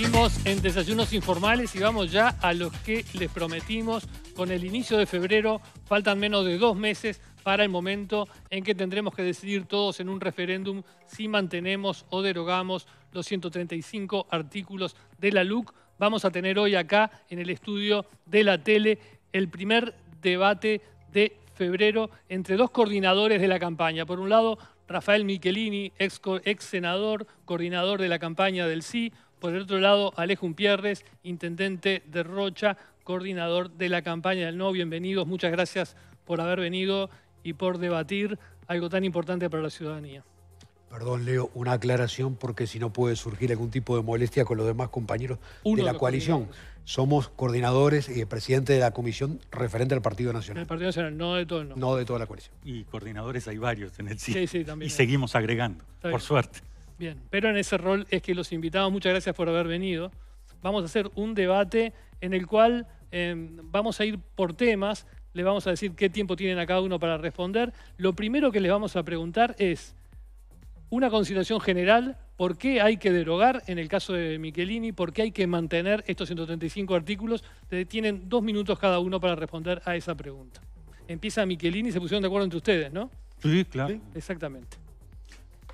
Seguimos en desayunos informales y vamos ya a los que les prometimos con el inicio de febrero. Faltan menos de dos meses para el momento en que tendremos que decidir todos en un referéndum si mantenemos o derogamos los 135 artículos de la LUC. Vamos a tener hoy acá en el estudio de la tele el primer debate de febrero entre dos coordinadores de la campaña. Por un lado, Rafael Michelini, ex, ex senador, coordinador de la campaña del Sí, por el otro lado, Alejo Umpierres, intendente de Rocha, coordinador de la campaña del no. Bienvenidos, muchas gracias por haber venido y por debatir algo tan importante para la ciudadanía. Perdón, Leo, una aclaración porque si no puede surgir algún tipo de molestia con los demás compañeros de la coalición. Somos coordinadores y presidente de la comisión referente al Partido Nacional. El Partido Nacional, no de todo el no. no de toda la coalición. Y coordinadores hay varios en el sitio. Sí, sí, también. Y seguimos agregando, por suerte. Bien, pero en ese rol es que los invitados. muchas gracias por haber venido. Vamos a hacer un debate en el cual em, vamos a ir por temas, les vamos a decir qué tiempo tienen a cada uno para responder. Lo primero que les vamos a preguntar es una consideración general, ¿por qué hay que derogar en el caso de Michelini? ¿Por qué hay que mantener estos 135 artículos? Tienen dos minutos cada uno para responder a esa pregunta. Empieza Michelini, se pusieron de acuerdo entre ustedes, ¿no? Sí, claro. Exactamente.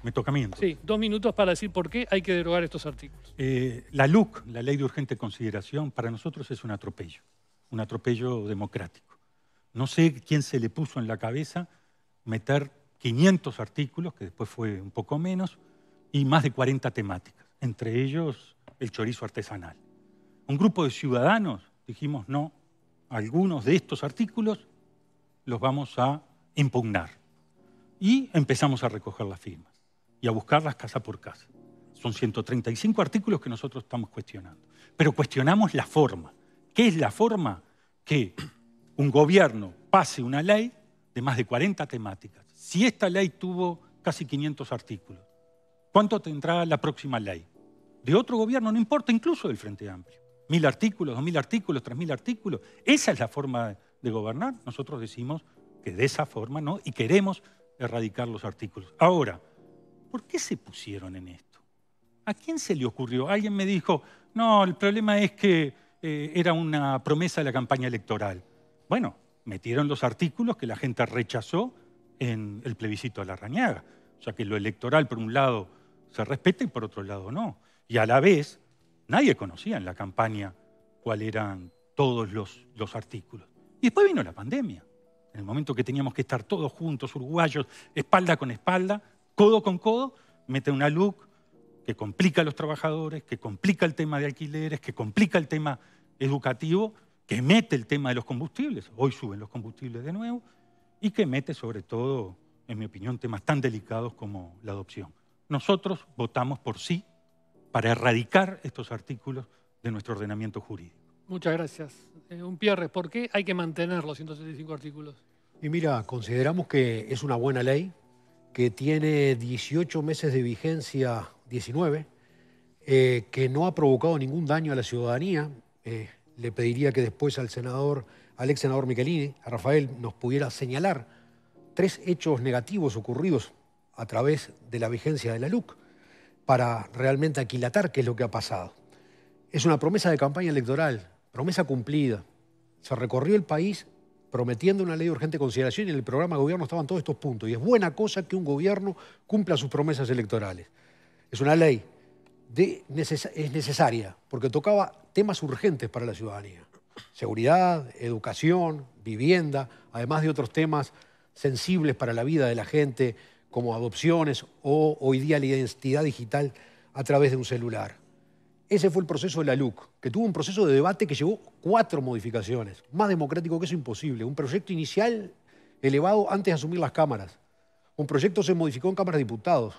Me toca a mí Sí, dos minutos para decir por qué hay que derogar estos artículos. Eh, la LUC, la Ley de Urgente Consideración, para nosotros es un atropello, un atropello democrático. No sé quién se le puso en la cabeza meter 500 artículos, que después fue un poco menos, y más de 40 temáticas, entre ellos el chorizo artesanal. Un grupo de ciudadanos dijimos no, algunos de estos artículos los vamos a impugnar. Y empezamos a recoger las firmas y a buscarlas casa por casa. Son 135 artículos que nosotros estamos cuestionando. Pero cuestionamos la forma. ¿Qué es la forma que un gobierno pase una ley de más de 40 temáticas? Si esta ley tuvo casi 500 artículos, ¿cuánto tendrá la próxima ley? De otro gobierno, no importa, incluso del Frente Amplio. Mil artículos, dos mil artículos, tres mil artículos. Esa es la forma de gobernar. Nosotros decimos que de esa forma no y queremos erradicar los artículos. Ahora, ¿Por qué se pusieron en esto? ¿A quién se le ocurrió? Alguien me dijo, no, el problema es que eh, era una promesa de la campaña electoral. Bueno, metieron los artículos que la gente rechazó en el plebiscito de la rañaga. O sea que lo electoral, por un lado, se respeta y por otro lado no. Y a la vez, nadie conocía en la campaña cuáles eran todos los, los artículos. Y después vino la pandemia. En el momento que teníamos que estar todos juntos, uruguayos, espalda con espalda, codo con codo, mete una LUC que complica a los trabajadores, que complica el tema de alquileres, que complica el tema educativo, que mete el tema de los combustibles, hoy suben los combustibles de nuevo, y que mete sobre todo, en mi opinión, temas tan delicados como la adopción. Nosotros votamos por sí para erradicar estos artículos de nuestro ordenamiento jurídico. Muchas gracias. Eh, un Pierre, ¿por qué hay que mantener los 165 artículos? Y mira, consideramos que es una buena ley, que tiene 18 meses de vigencia, 19, eh, que no ha provocado ningún daño a la ciudadanía. Eh, le pediría que después al senador, al ex senador Michelini, a Rafael, nos pudiera señalar tres hechos negativos ocurridos a través de la vigencia de la LUC para realmente aquilatar qué es lo que ha pasado. Es una promesa de campaña electoral, promesa cumplida. Se recorrió el país prometiendo una ley de urgente consideración y en el programa de gobierno estaban todos estos puntos. Y es buena cosa que un gobierno cumpla sus promesas electorales. Es una ley es necesaria porque tocaba temas urgentes para la ciudadanía. Seguridad, educación, vivienda, además de otros temas sensibles para la vida de la gente, como adopciones o hoy día la identidad digital a través de un celular. Ese fue el proceso de la LUC, que tuvo un proceso de debate que llevó cuatro modificaciones. Más democrático que eso imposible. Un proyecto inicial elevado antes de asumir las cámaras. Un proyecto se modificó en Cámara de Diputados.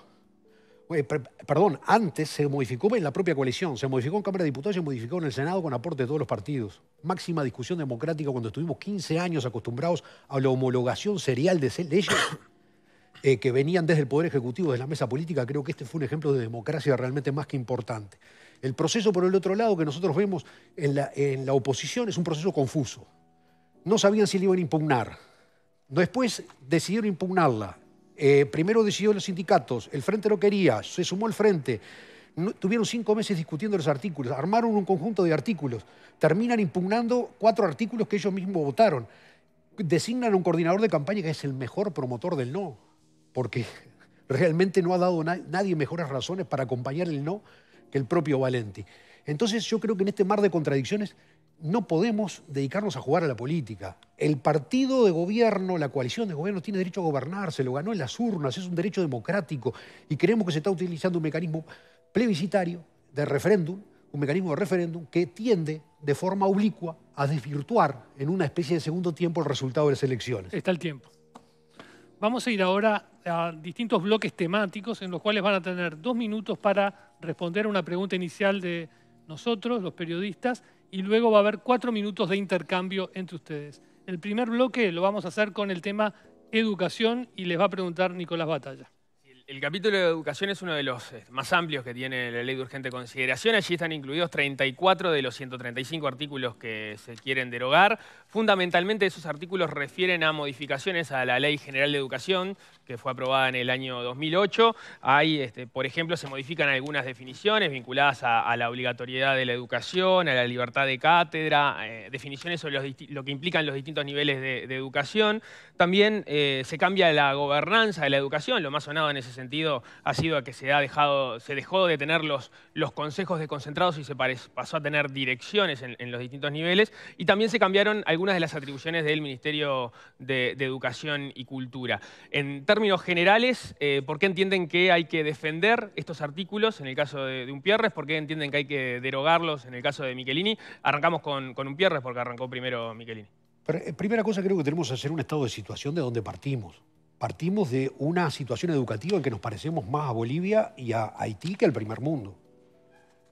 Eh, perdón, antes se modificó en la propia coalición, se modificó en Cámara de Diputados y se modificó en el Senado con aporte de todos los partidos. Máxima discusión democrática cuando estuvimos 15 años acostumbrados a la homologación serial de leyes eh, que venían desde el Poder Ejecutivo, desde la mesa política. Creo que este fue un ejemplo de democracia realmente más que importante. El proceso por el otro lado que nosotros vemos en la, oposición es un proceso confuso. No sabían si le iban a impugnar. Después decidieron impugnarla. Eh, primero decidió los sindicatos, el frente no quería, se sumó el frente. tuvieron cinco meses discutiendo los artículos, armaron un conjunto de artículos, terminan impugnando cuatro artículos que ellos mismos votaron. Designan a un coordinador de campaña que es el mejor promotor del no, porque realmente no ha dado nadie mejores razones para acompañar el no que el propio Valenti. Entonces yo creo que en este mar de contradicciones no podemos dedicarnos a jugar a la política. El partido de gobierno, la coalición de gobierno tiene derecho a gobernarse, lo ganó en las urnas, es un derecho democrático y creemos que se está utilizando un mecanismo plebiscitario de referéndum, un mecanismo de referéndum que tiende de forma oblicua a desvirtuar en una especie de segundo tiempo el resultado de las elecciones. Está el tiempo. Vamos a ir ahora a distintos bloques temáticos en los cuales van a tener dos minutos para responder a una pregunta inicial de nosotros, los periodistas, y luego va a haber cuatro minutos de intercambio entre ustedes. El primer bloque lo vamos a hacer con el tema educación y les va a preguntar Nicolás Batalla. El capítulo de educación es uno de los eh, más amplios que tiene la ley de urgente consideración. Allí están incluidos 34 de los 135 artículos que se quieren derogar. Fundamentalmente esos artículos refieren a modificaciones a la Ley General de Educación, que fue aprobada en el año 2008. Hay, este, por ejemplo, se modifican algunas definiciones vinculadas a, la obligatoriedad de la educación, a la libertad de cátedra, eh, definiciones sobre lo que implican los distintos niveles de, educación. También eh, se cambia la gobernanza de la educación. Lo más sonado en ese sentido ha sido que se, ha dejado, se dejó de tener los, consejos desconcentrados y se pasó a tener direcciones en, los distintos niveles. Y también se cambiaron algunas de las atribuciones del Ministerio de, Educación y Cultura. En términos generales, eh, ¿por qué entienden que hay que defender estos artículos en el caso de, un Pierres? ¿Por qué entienden que hay que derogarlos en el caso de Michelini? Arrancamos con, con Pierres porque arrancó primero Michelini. Eh, primera cosa creo que tenemos que hacer un estado de situación de donde partimos. Partimos de una situación educativa en que nos parecemos más a Bolivia y a Haití que al primer mundo.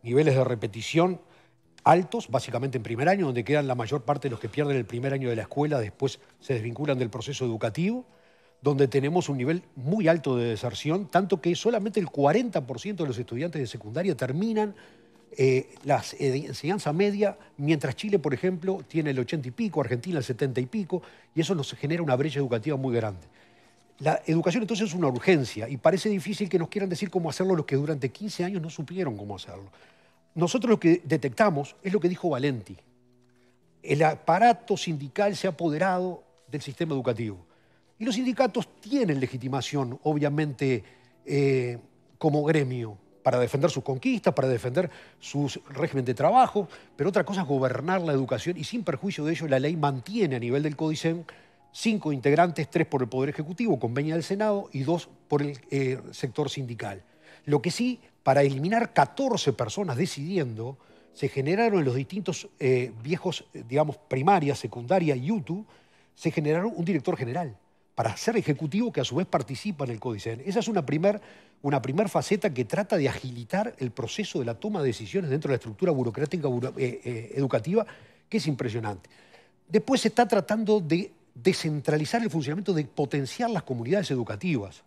Niveles de repetición altos, básicamente en primer año, donde quedan la mayor parte de los que pierden el primer año de la escuela, después se desvinculan del proceso educativo donde tenemos un nivel muy alto de deserción, tanto que solamente el 40% de los estudiantes de secundaria terminan eh, la enseñanza media, mientras Chile, por ejemplo, tiene el 80 y pico, Argentina el 70 y pico, y eso nos genera una brecha educativa muy grande. La educación entonces es una urgencia y parece difícil que nos quieran decir cómo hacerlo los que durante 15 años no supieron cómo hacerlo. Nosotros lo que detectamos es lo que dijo Valenti. El aparato sindical se ha apoderado del sistema educativo. Y los sindicatos tienen legitimación, obviamente, eh, como gremio, para defender sus conquistas, para defender sus régimen de trabajo, pero otra cosa es gobernar la educación y sin perjuicio de ello la ley mantiene a nivel del Códice cinco integrantes, tres por el Poder Ejecutivo, convenia del Senado y dos por el eh, sector sindical. Lo que sí, para eliminar 14 personas decidiendo, se generaron en los distintos eh, viejos, digamos, primaria, secundaria y UTU, se generaron un director general para ser ejecutivo que a su vez participa en el códice. Esa es una primera una primer faceta que trata de agilitar el proceso de la toma de decisiones dentro de la estructura burocrática eh, eh, educativa, que es impresionante. Después se está tratando de descentralizar el funcionamiento, de potenciar las comunidades educativas.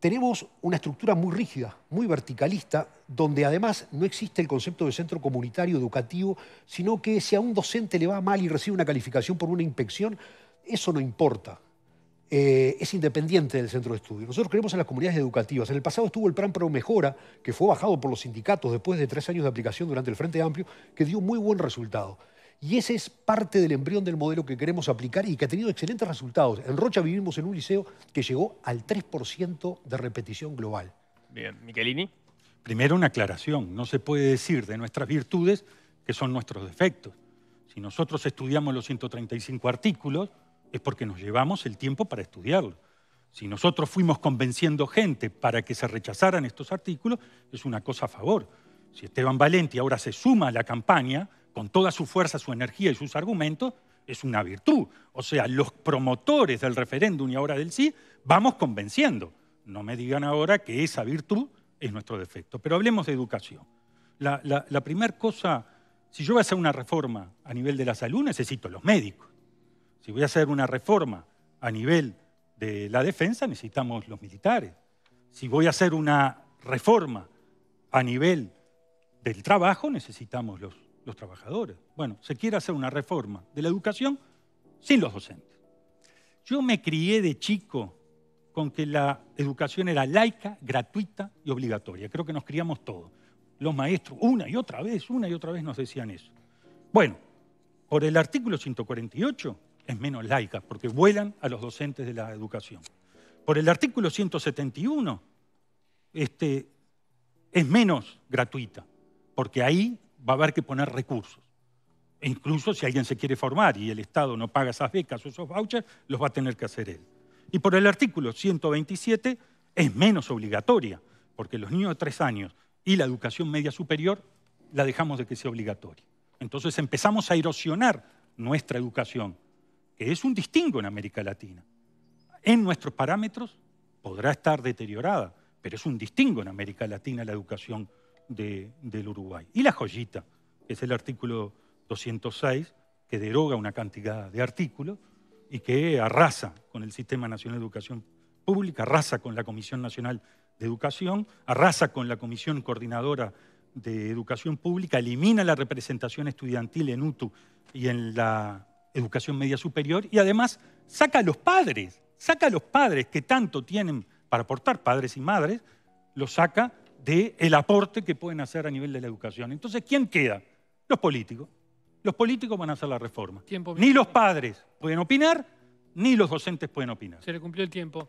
Tenemos una estructura muy rígida, muy verticalista, donde además no existe el concepto de centro comunitario educativo, sino que si a un docente le va mal y recibe una calificación por una inspección, eso no importa. Eh, es independiente del centro de estudio. Nosotros creemos en las comunidades educativas. En el pasado estuvo el plan Pro Mejora, que fue bajado por los sindicatos después de tres años de aplicación durante el Frente Amplio, que dio muy buen resultado. Y ese es parte del embrión del modelo que queremos aplicar y que ha tenido excelentes resultados. En Rocha vivimos en un liceo que llegó al 3% de repetición global. Bien, Michelini. Primero una aclaración, no se puede decir de nuestras virtudes que son nuestros defectos. Si nosotros estudiamos los 135 artículos, es porque nos llevamos el tiempo para estudiarlo. Si nosotros fuimos convenciendo gente para que se rechazaran estos artículos, es una cosa a favor. Si Esteban Valenti ahora se suma a la campaña con toda su fuerza, su energía y sus argumentos, es una virtud. O sea, los promotores del referéndum y ahora del sí, vamos convenciendo. No me digan ahora que esa virtud es nuestro defecto. Pero hablemos de educación. La, la primera cosa, si yo voy a hacer una reforma a nivel de la salud, necesito los médicos. Si voy a hacer una reforma a nivel de la defensa, necesitamos los militares. Si voy a hacer una reforma a nivel del trabajo, necesitamos los, trabajadores. Bueno, se quiere hacer una reforma de la educación sin los docentes. Yo me crié de chico con que la educación era laica, gratuita y obligatoria. Creo que nos criamos todos. Los maestros, una y otra vez, una y otra vez nos decían eso. Bueno, por el artículo 148 es menos laica, porque vuelan a los docentes de la educación. Por el artículo 171 este, es menos gratuita, porque ahí va a haber que poner recursos. E incluso si alguien se quiere formar y el Estado no paga esas becas o esos vouchers, los va a tener que hacer él. Y por el artículo 127 es menos obligatoria, porque los niños de tres años y la educación media superior la dejamos de que sea obligatoria. Entonces empezamos a erosionar nuestra educación que es un distingo en América Latina. En nuestros parámetros podrá estar deteriorada, pero es un distingo en América Latina la educación del Uruguay. Y la joyita, que es el artículo 206, que deroga una cantidad de artículos y que arrasa con el Sistema Nacional de Educación Pública, arrasa con la Comisión Nacional de Educación, arrasa con la Comisión Coordinadora de Educación Pública, elimina la representación estudiantil en UTU y en la educación media superior y además saca a los padres, saca a los padres que tanto tienen para aportar, padres y madres, los saca del el aporte que pueden hacer a nivel de la educación. Entonces, ¿quién queda? Los políticos. Los políticos van a hacer la reforma. ni los padres pueden opinar, ni los docentes pueden opinar. Se le cumplió el tiempo.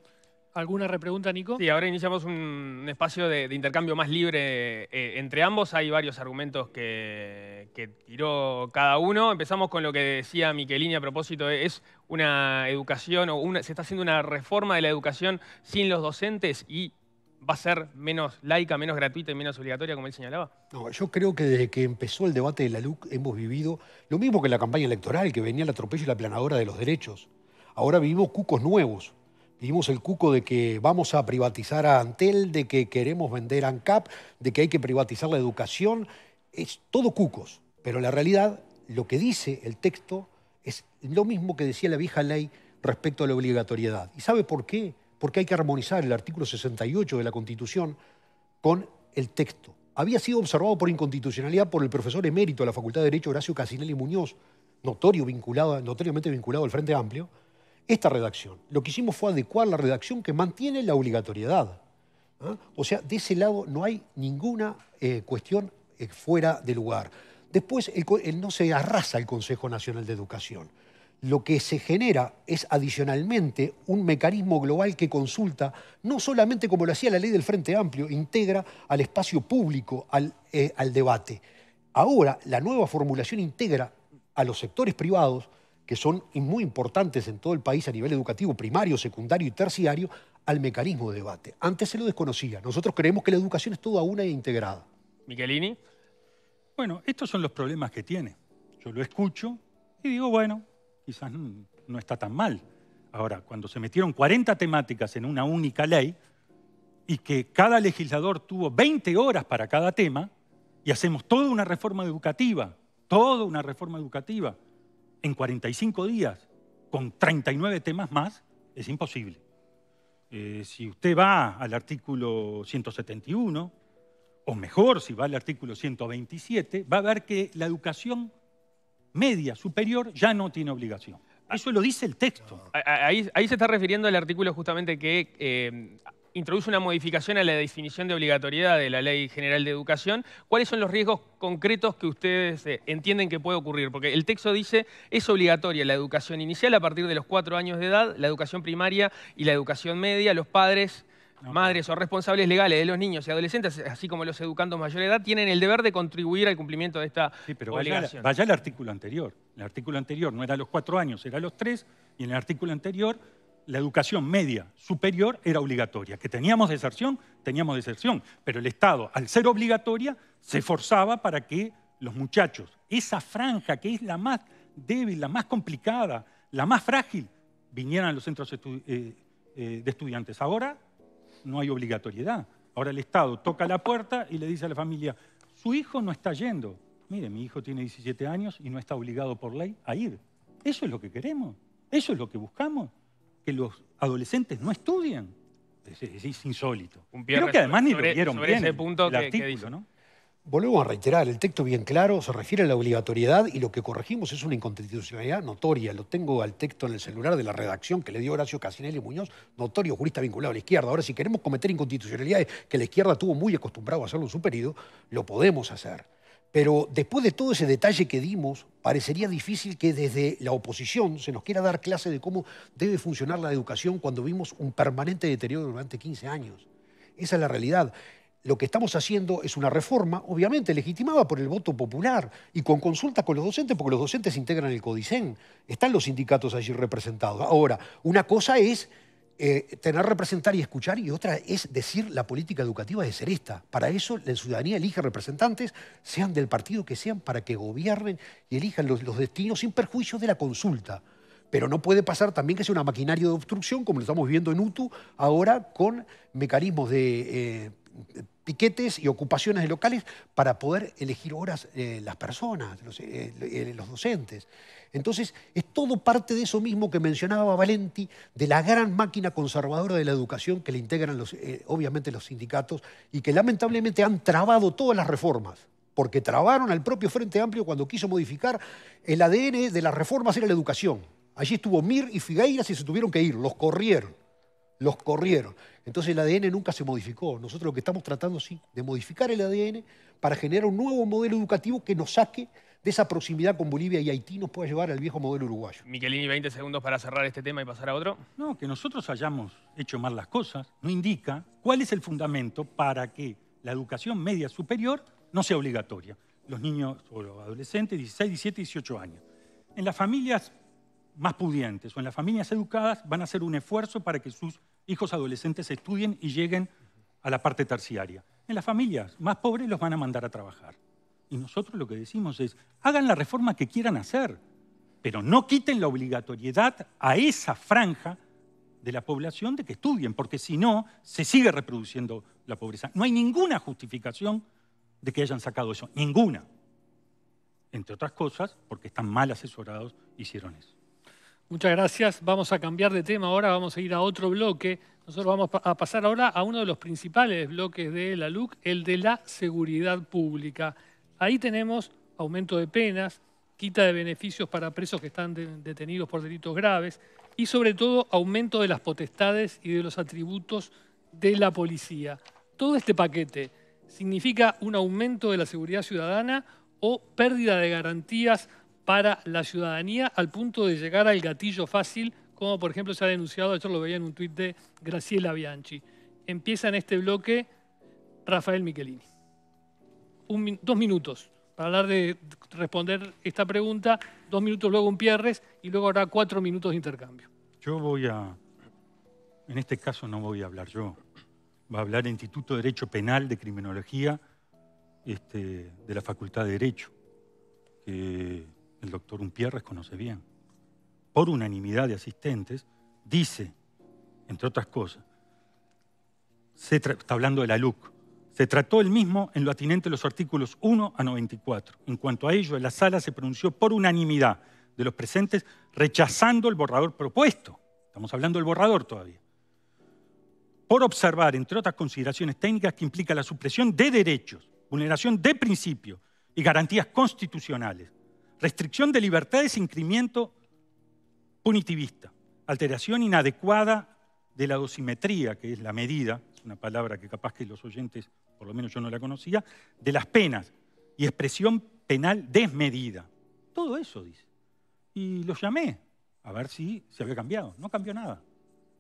¿Alguna repregunta, Nico? Sí, ahora iniciamos un, espacio de, intercambio más libre eh, entre ambos. Hay varios argumentos que, tiró cada uno. Empezamos con lo que decía Miquelini a propósito. De, eh, es una educación, o se está haciendo una reforma de la educación sin los docentes y va a ser menos laica, menos gratuita y menos obligatoria, como él señalaba. No, yo creo que desde que empezó el debate de la LUC hemos vivido lo mismo que en la campaña electoral, que venía el atropello y la planadora de los derechos. Ahora vivimos cucos nuevos dimos el cuco de que vamos a privatizar a Antel, de que queremos vender ANCAP, de que hay que privatizar la educación. Es todo cucos, pero la realidad, lo que dice el texto es lo mismo que decía la vieja ley respecto a la obligatoriedad. ¿Y sabe por qué? Porque hay que armonizar el artículo 68 de la Constitución con el texto. Había sido observado por inconstitucionalidad por el profesor emérito de la Facultad de Derecho Horacio Casinelli Muñoz, notorio notoriamente vinculado al Frente Amplio, esta redacción. Lo que hicimos fue adecuar la redacción que mantiene la obligatoriedad. ¿ah? O sea, de ese lado no hay ninguna eh, cuestión eh, fuera de lugar. Después, no se arrasa el Consejo Nacional de Educación. Lo que se genera es adicionalmente un mecanismo global que consulta, no solamente como lo hacía la ley del Frente Amplio, integra al espacio público, al eh, debate. Ahora, la nueva formulación integra a los sectores privados, que son muy importantes en todo el país a nivel educativo, primario, secundario y terciario, al mecanismo de debate. Antes se lo desconocía. Nosotros creemos que la educación es toda una e integrada. Michelini. Bueno, estos son los problemas que tiene. Yo lo escucho y digo, bueno, quizás no está tan mal. Ahora, cuando se metieron 40 temáticas en una única ley y que cada legislador tuvo 20 horas para cada tema y hacemos toda una reforma educativa, toda una reforma educativa, en 45 días con 39 temas más es imposible. Eh, si usted va al artículo 171, o mejor, si va al artículo 127, va a ver que la educación media superior ya no tiene obligación. Ah. Eso lo dice el texto. Ah, ah, ahí, se está refiriendo al artículo justamente que eh, introduce una modificación a la definición de obligatoriedad de la Ley General de Educación. ¿Cuáles son los riesgos concretos que ustedes eh, entienden que puede ocurrir? Porque el texto dice, es obligatoria la educación inicial a partir de los cuatro años de edad, la educación primaria y la educación media. Los padres, madres o responsables legales de los niños y adolescentes, así como los educandos mayor edad, tienen el deber de contribuir al cumplimiento de esta sí, pero Vaya, el al artículo anterior. El artículo anterior no era los cuatro años, era los tres, y en el artículo anterior la educación media superior era obligatoria. Que teníamos deserción, teníamos deserción. Pero el Estado, al ser obligatoria, se forzaba para que los muchachos, esa franja que es la más débil, la más complicada, la más frágil, vinieran a los centros eh, eh, de estudiantes. Ahora no hay obligatoriedad. Ahora el Estado toca la puerta y le dice a la familia, su hijo no está yendo. Mire, mi hijo tiene 17 años y no está obligado por ley a ir. Eso es lo que queremos, eso es lo que buscamos que los adolescentes no estudian. Es, insólito. Creo que además ni lo vieron ese punto que, ¿no? Volvemos a reiterar, el texto bien claro se refiere a la obligatoriedad y lo que corregimos es una inconstitucionalidad notoria. Lo tengo al texto en el celular de la redacción que le dio Horacio Casinelli Muñoz, notorio jurista vinculado a la izquierda. Ahora, si queremos cometer inconstitucionalidades que la izquierda tuvo muy acostumbrado a hacerlo en su periodo, lo podemos hacer. Pero después de todo ese detalle que dimos, parecería difícil que desde la oposición se nos quiera dar clase de cómo debe funcionar la educación cuando vimos un permanente deterioro durante 15 años. Esa es la realidad. Lo que estamos haciendo es una reforma, obviamente legitimada por el voto popular y con consulta con los docentes, porque los docentes integran el CODICEN. Están los sindicatos allí representados. Ahora, una cosa es eh, tener, representar y escuchar, y otra es decir la política educativa de ser esta. Para eso la ciudadanía elige representantes, sean del partido que sean, para que gobiernen y elijan los, destinos sin perjuicio de la consulta. Pero no puede pasar también que sea una maquinaria de obstrucción, como lo estamos viendo en UTU ahora, con mecanismos de eh, piquetes y ocupaciones de locales para poder elegir horas eh, las personas, los docentes. Entonces, es todo parte de eso mismo que mencionaba Valenti, de la gran máquina conservadora de la educación que le integran eh, obviamente los sindicatos y que lamentablemente han trabado todas las reformas porque trabaron al propio Frente Amplio cuando quiso modificar el ADN de las reformas era la educación. Allí estuvo Mir y Figueiras y se tuvieron que ir, los corrieron, los corrieron. Entonces el ADN nunca se modificó. Nosotros lo que estamos tratando, sí, de modificar el ADN para generar un nuevo modelo educativo que nos saque de esa proximidad con Bolivia y Haití nos puede llevar al viejo modelo uruguayo. ¿Miquelini, 20 segundos para cerrar este tema y pasar a otro. No, que nosotros hayamos hecho mal las cosas no indica cuál es el fundamento para que la educación media superior no sea obligatoria. Los niños o los adolescentes, 16, 17, 18 años. En las familias más pudientes o en las familias educadas van a hacer un esfuerzo para que sus hijos adolescentes estudien y lleguen a la parte terciaria. En las familias más pobres los van a mandar a trabajar. Y nosotros lo que decimos es, hagan la reforma que quieran hacer, pero no quiten la obligatoriedad a esa franja de la población de que estudien, porque si no, se sigue reproduciendo la pobreza. No hay ninguna justificación de que hayan sacado eso, ninguna. Entre otras cosas, porque están mal asesorados, hicieron eso. Muchas gracias. Vamos a cambiar de tema ahora, vamos a ir a otro bloque. Nosotros vamos a pasar ahora a uno de los principales bloques de la LUC, el de la seguridad pública. Ahí tenemos aumento de penas, quita de beneficios para presos que están detenidos por delitos graves y sobre todo aumento de las potestades y de los atributos de la policía. Todo este paquete significa un aumento de la seguridad ciudadana o pérdida de garantías para la ciudadanía al punto de llegar al gatillo fácil, como por ejemplo se ha denunciado, ayer lo veía en un tuit de Graciela Bianchi. Empieza en este bloque Rafael Michelini dos minutos para hablar de responder esta pregunta, dos minutos luego un y luego habrá cuatro minutos de intercambio. Yo voy a, en este caso no voy a hablar yo, va a hablar el Instituto de Derecho Penal de Criminología este, de la Facultad de Derecho, que el doctor Unpierres conoce bien. Por unanimidad de asistentes, dice, entre otras cosas, se está hablando de la LUC, se trató el mismo en lo atinente a los artículos 1 a 94. En cuanto a ello, la sala se pronunció por unanimidad de los presentes rechazando el borrador propuesto. Estamos hablando del borrador todavía. Por observar, entre otras consideraciones técnicas, que implica la supresión de derechos, vulneración de principios y garantías constitucionales, restricción de libertades, e incremento punitivista, alteración inadecuada de la dosimetría, que es la medida, es una palabra que capaz que los oyentes por lo menos yo no la conocía, de las penas y expresión penal desmedida. Todo eso dice. Y los llamé a ver si se había cambiado. No cambió nada.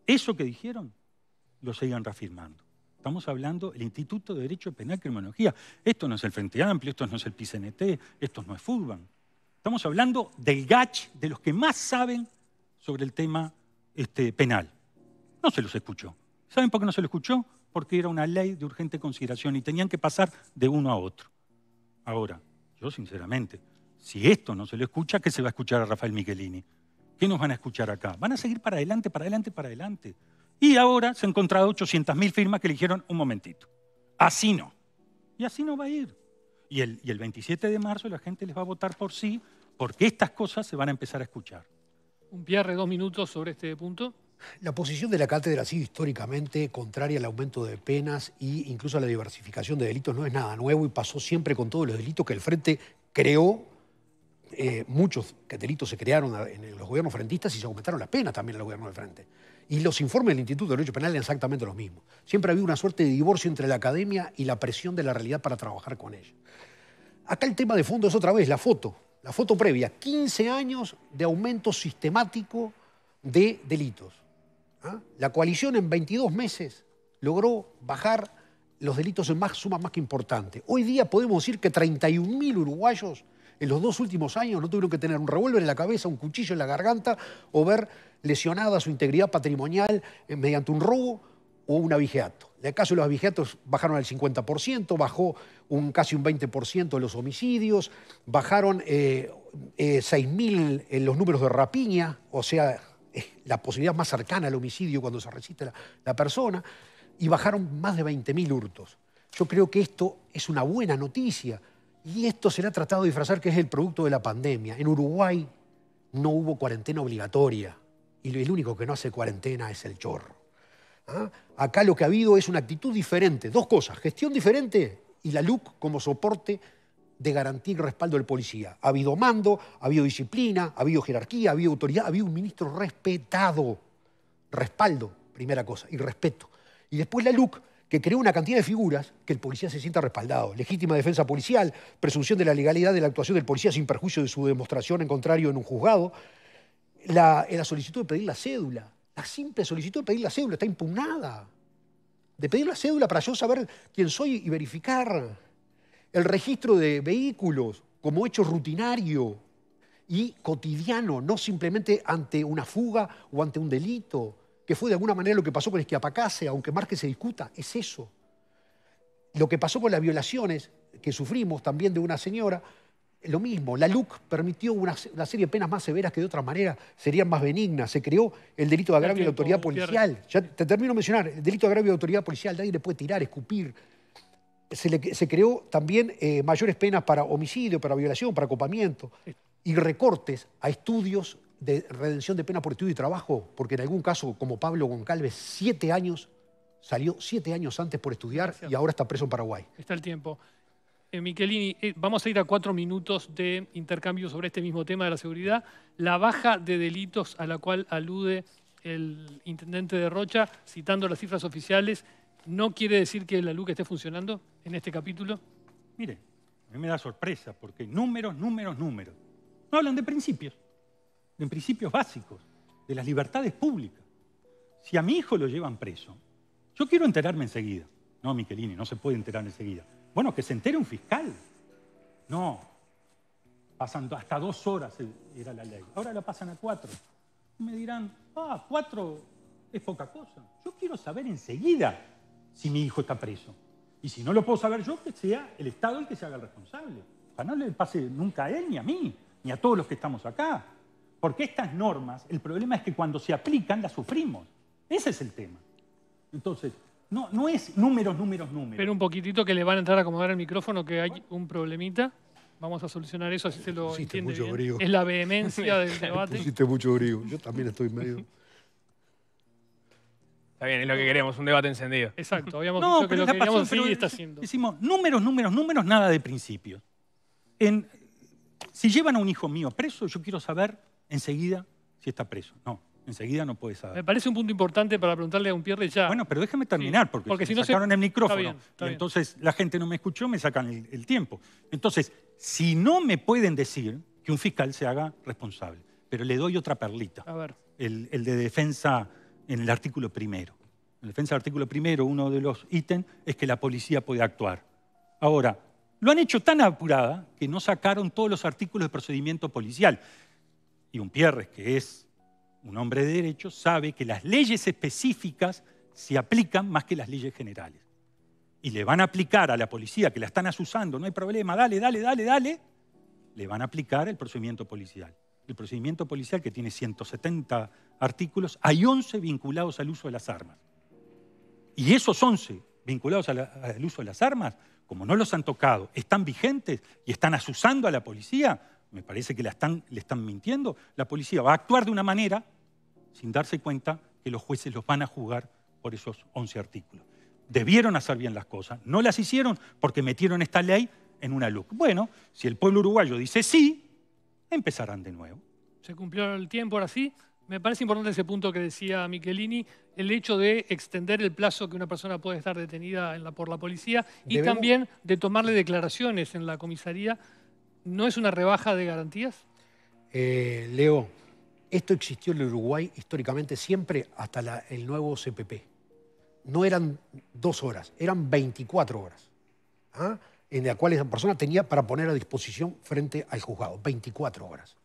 Eso que dijeron lo seguían reafirmando. Estamos hablando del Instituto de Derecho Penal y Criminología. Esto no es el Frente Amplio, esto no es el PCNT, esto no es Furban. Estamos hablando del GACH, de los que más saben sobre el tema este, penal. No se los escuchó. ¿Saben por qué no se los escuchó? porque era una ley de urgente consideración y tenían que pasar de uno a otro. Ahora, yo sinceramente, si esto no se lo escucha, ¿qué se va a escuchar a Rafael Michelini? ¿Qué nos van a escuchar acá? Van a seguir para adelante, para adelante, para adelante. Y ahora se han encontrado 800.000 firmas que le dijeron, un momentito, así no. Y así no va a ir. Y el, 27 de marzo la gente les va a votar por sí, porque estas cosas se van a empezar a escuchar. Un Pierre dos minutos sobre este punto. La posición de la cátedra ha sido históricamente contraria al aumento de penas e incluso a la diversificación de delitos. No es nada nuevo y pasó siempre con todos los delitos que el Frente creó. Eh, muchos delitos se crearon en los gobiernos frentistas y se aumentaron las penas también en los gobiernos del Frente. Y los informes del Instituto de Derecho Penal eran exactamente los mismos. Siempre habido una suerte de divorcio entre la academia y la presión de la realidad para trabajar con ella. Acá el tema de fondo es otra vez la foto, la foto previa. 15 años de aumento sistemático de delitos ¿Ah? La coalición en 22 meses logró bajar los delitos en más, suma más que importante. Hoy día podemos decir que 31.000 uruguayos en los dos últimos años no tuvieron que tener un revólver en la cabeza, un cuchillo en la garganta o ver lesionada su integridad patrimonial eh, mediante un robo o un abigeato. En el caso de los abigeatos bajaron al 50%, bajó un, casi un 20% los homicidios, bajaron eh, eh, 6.000 los números de rapiña, o sea, la posibilidad más cercana al homicidio cuando se resiste la, persona, y bajaron más de 20.000 hurtos. Yo creo que esto es una buena noticia y esto será tratado de disfrazar que es el producto de la pandemia. En Uruguay no hubo cuarentena obligatoria y el único que no hace cuarentena es el chorro. ¿ah? Acá lo que ha habido es una actitud diferente, dos cosas, gestión diferente y la LUC como soporte de garantía respaldo del policía. Ha habido mando, ha habido disciplina, ha habido jerarquía, ha habido autoridad, ha habido un ministro respetado. Respaldo, primera cosa, y respeto. Y después la LUC, que creó una cantidad de figuras que el policía se sienta respaldado. Legítima defensa policial, presunción de la legalidad de la actuación del policía sin perjuicio de su demostración en contrario en un juzgado. La, eh, la solicitud de pedir la cédula, la simple solicitud de pedir la cédula está impugnada. De pedir la cédula para yo saber quién soy y verificar el registro de vehículos como hecho rutinario y cotidiano, no simplemente ante una fuga o ante un delito, que fue de alguna manera lo que pasó con Esquiapacase, aunque más que se discuta, es eso. Lo que pasó con las violaciones que sufrimos también de una señora, lo mismo, la LUC permitió una, serie de penas más severas que de otra manera serían más benignas. Se creó el delito de agravio de autoridad policial. Ya te termino de mencionar, el delito de agravio de autoridad policial, nadie le puede tirar, escupir, se, creó también eh, mayores penas para homicidio, para violación, para acopamiento y recortes a estudios de redención de pena por estudio y trabajo, porque en algún caso, como Pablo Goncalves, siete años, salió siete años antes por estudiar y ahora está preso en Paraguay. Está el tiempo. en eh, Michelini, eh, vamos a ir a cuatro minutos de intercambio sobre este mismo tema de la seguridad. La baja de delitos a la cual alude el intendente de Rocha, citando las cifras oficiales, no quiere decir que la LUC esté funcionando en este capítulo? Mire, a mí me da sorpresa porque números, números, números. No hablan de principios, de principios básicos, de las libertades públicas. Si a mi hijo lo llevan preso, yo quiero enterarme enseguida. No, Michelini, no se puede enterar enseguida. Bueno, que se entere un fiscal. No, pasan hasta dos horas era la ley. Ahora la pasan a cuatro. Me dirán, ah, cuatro es poca cosa. Yo quiero saber enseguida si mi hijo está preso. Y si no lo puedo saber yo, que sea el Estado el que se haga el responsable. Para no le pase nunca a él, ni a mí, ni a todos los que estamos acá. Porque estas normas, el problema es que cuando se aplican las sufrimos. Ese es el tema. Entonces, no, no es números, números, números. Pero un poquitito que le van a entrar a acomodar el micrófono, que hay un problemita. Vamos a solucionar eso, así se lo entiende bien. Es la vehemencia del debate. Pusiste mucho brío. Yo también estoy medio bien, es lo que queremos, un debate encendido. Exacto, habíamos dicho que lo que queríamos está haciendo. Decimos números, números, números, nada de principio. si llevan a un hijo mío preso, yo quiero saber enseguida si está preso. No, enseguida no puede saber. Me parece un punto importante para preguntarle a un Pierre ya. Bueno, pero déjame terminar, porque, si sacaron el micrófono. entonces la gente no me escuchó, me sacan el, tiempo. Entonces, si no me pueden decir que un fiscal se haga responsable, pero le doy otra perlita. A ver. El, el de defensa en el artículo primero. En defensa del artículo primero, uno de los ítems es que la policía puede actuar. Ahora, lo han hecho tan apurada que no sacaron todos los artículos de procedimiento policial. Y un Pierres, que es un hombre de derecho, sabe que las leyes específicas se aplican más que las leyes generales. Y le van a aplicar a la policía, que la están asusando, no hay problema, dale, dale, dale, dale, le van a aplicar el procedimiento policial el procedimiento policial, que tiene 170 artículos, hay 11 vinculados al uso de las armas. Y esos 11 vinculados al uso de las armas, como no los han tocado, están vigentes y están asusando a la policía, me parece que la están, le están mintiendo, la policía va a actuar de una manera sin darse cuenta que los jueces los van a juzgar por esos 11 artículos. Debieron hacer bien las cosas, no las hicieron porque metieron esta ley en una luz. Bueno, si el pueblo uruguayo dice sí, empezarán de nuevo. Se cumplió el tiempo, ahora sí. Me parece importante ese punto que decía Michelini, el hecho de extender el plazo que una persona puede estar detenida por la policía y también de tomarle declaraciones en la comisaría. ¿No es una rebaja de garantías? Eh, Leo, esto existió en el Uruguay históricamente siempre hasta el nuevo CPP. No eran dos horas, eran 24 horas. ¿Ah? en la cual esa persona tenía para poner a disposición frente al juzgado, 24 horas.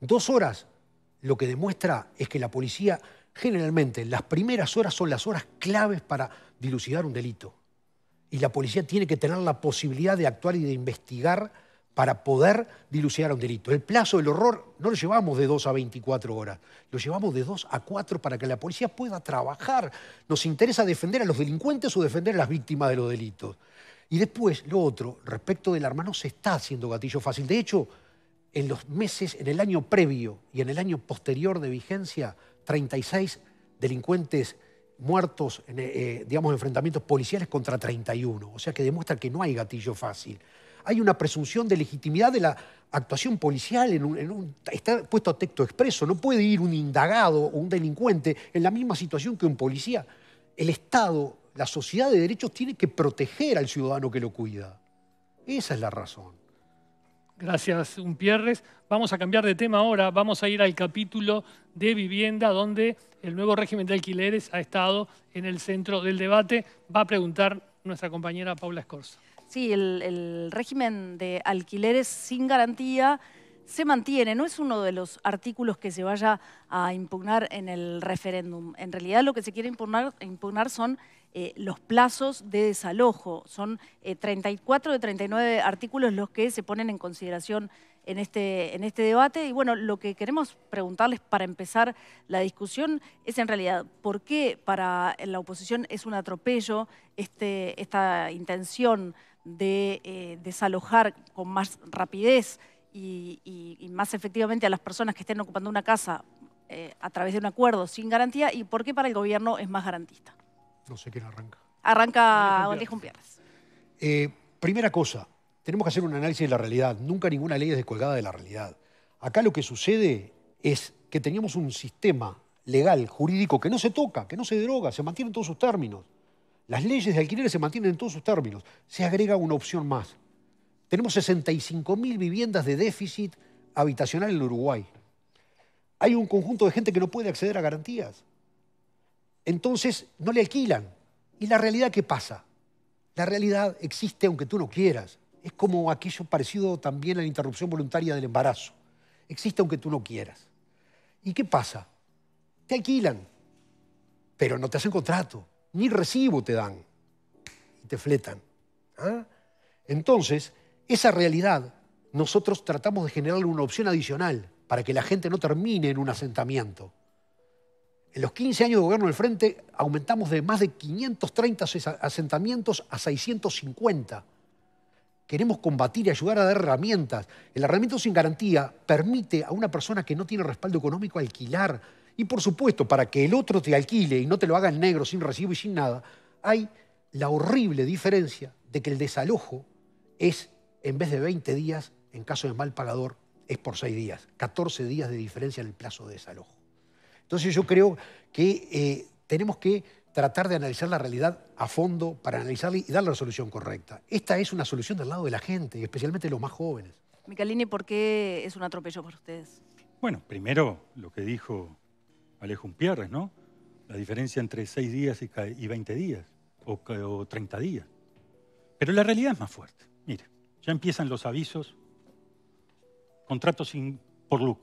Dos horas lo que demuestra es que la policía generalmente las primeras horas son las horas claves para dilucidar un delito. Y la policía tiene que tener la posibilidad de actuar y de investigar para poder dilucidar un delito. El plazo del horror no lo llevamos de 2 a 24 horas, lo llevamos de dos a cuatro para que la policía pueda trabajar. Nos interesa defender a los delincuentes o defender a las víctimas de los delitos. Y después, lo otro, respecto del arma, no se está haciendo gatillo fácil. De hecho, en los meses, en el año previo y en el año posterior de vigencia, 36 delincuentes muertos en, eh, eh, digamos, enfrentamientos policiales contra 31. O sea que demuestra que no hay gatillo fácil. Hay una presunción de legitimidad de la actuación policial, en está puesto a texto expreso. No puede ir un indagado o un delincuente en la misma situación que un policía. El Estado la sociedad de derechos tiene que proteger al ciudadano que lo cuida. Esa es la razón. Gracias, un Umpierres. Vamos a cambiar de tema ahora. Vamos a ir al capítulo de vivienda, donde el nuevo régimen de alquileres ha estado en el centro del debate. Va a preguntar nuestra compañera Paula Escorza. Sí, el, régimen de alquileres sin garantía se mantiene, no es uno de los artículos que se vaya a impugnar en el referéndum. En realidad lo que se quiere impugnar, impugnar son eh, los plazos de desalojo. Son 34 eh, de 39 artículos los que se ponen en consideración en este, en este debate. Y bueno, lo que queremos preguntarles para empezar la discusión es en realidad por qué para la oposición es un atropello este, esta intención de eh, desalojar con más rapidez y, más efectivamente a las personas que estén ocupando una casa a través de un acuerdo sin garantía y por qué para el gobierno es más garantista. No sé quién arranca. Arranca Matías Jumpieras. Eh, primera cosa, tenemos que hacer un análisis de la realidad. Nunca ninguna ley es descolgada de la realidad. Acá lo que sucede es que teníamos un sistema legal, jurídico, que no se toca, que no se deroga, se mantiene en todos sus términos. Las leyes de alquiler se mantienen en todos sus términos. Se agrega una opción más. Tenemos 65.000 viviendas de déficit habitacional en Uruguay. Hay un conjunto de gente que no puede acceder a garantías. Entonces no le alquilan. ¿Y la realidad qué pasa? La realidad existe aunque tú no quieras. Es como aquello parecido también a la interrupción voluntaria del embarazo. Existe aunque tú no quieras. ¿Y qué pasa? Te alquilan, pero no te hacen contrato, ni recibo te dan y te fletan. ¿ah? Entonces, esa realidad nosotros tratamos de generar una opción adicional para que la gente no termine en un asentamiento en los 15 años de gobierno del Frente aumentamos de más de 530 asentamientos a 650. Queremos combatir y ayudar a dar herramientas. El herramienta sin garantía permite a una persona que no tiene respaldo económico alquilar. Y por supuesto, para que el otro te alquile y no te lo haga el negro, sin recibo y sin nada, hay la horrible diferencia de que el desalojo es, en vez de 20 días, en caso de mal pagador, es por 6 días. 14 días de diferencia en el plazo de desalojo. Entonces yo creo que eh, tenemos que tratar de analizar la realidad a fondo para analizarla y dar la solución correcta. Esta es una solución del lado de la gente, y especialmente los más jóvenes. Micalini, ¿por qué es un atropello para ustedes? Bueno, primero lo que dijo Alejo Umpierres, ¿no? La diferencia entre seis días y 20 días, o, treinta 30 días. Pero la realidad es más fuerte. Mire, ya empiezan los avisos, contratos sin, por look,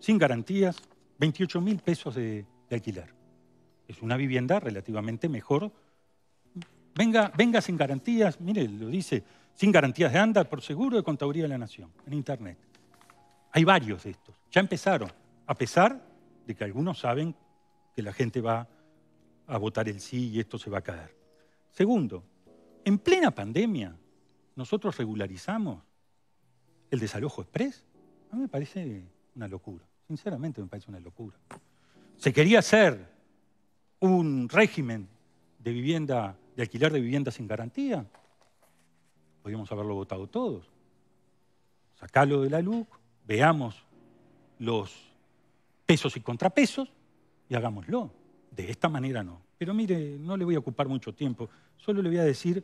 sin garantías, 28 mil pesos de, alquiler. Es una vivienda relativamente mejor. Venga, venga sin garantías, mire, lo dice, sin garantías de andar, por seguro de Contaduría de la Nación, en Internet. Hay varios de estos, ya empezaron, a pesar de que algunos saben que la gente va a votar el sí y esto se va a caer. Segundo, en plena pandemia, nosotros regularizamos el desalojo express. A mí me parece una locura. Sinceramente me parece una locura. Se quería hacer un régimen de vivienda, de alquiler de vivienda sin garantía. Podríamos haberlo votado todos. Sacalo de la luz, veamos los pesos y contrapesos y hagámoslo. De esta manera no. Pero mire, no le voy a ocupar mucho tiempo, solo le voy a decir,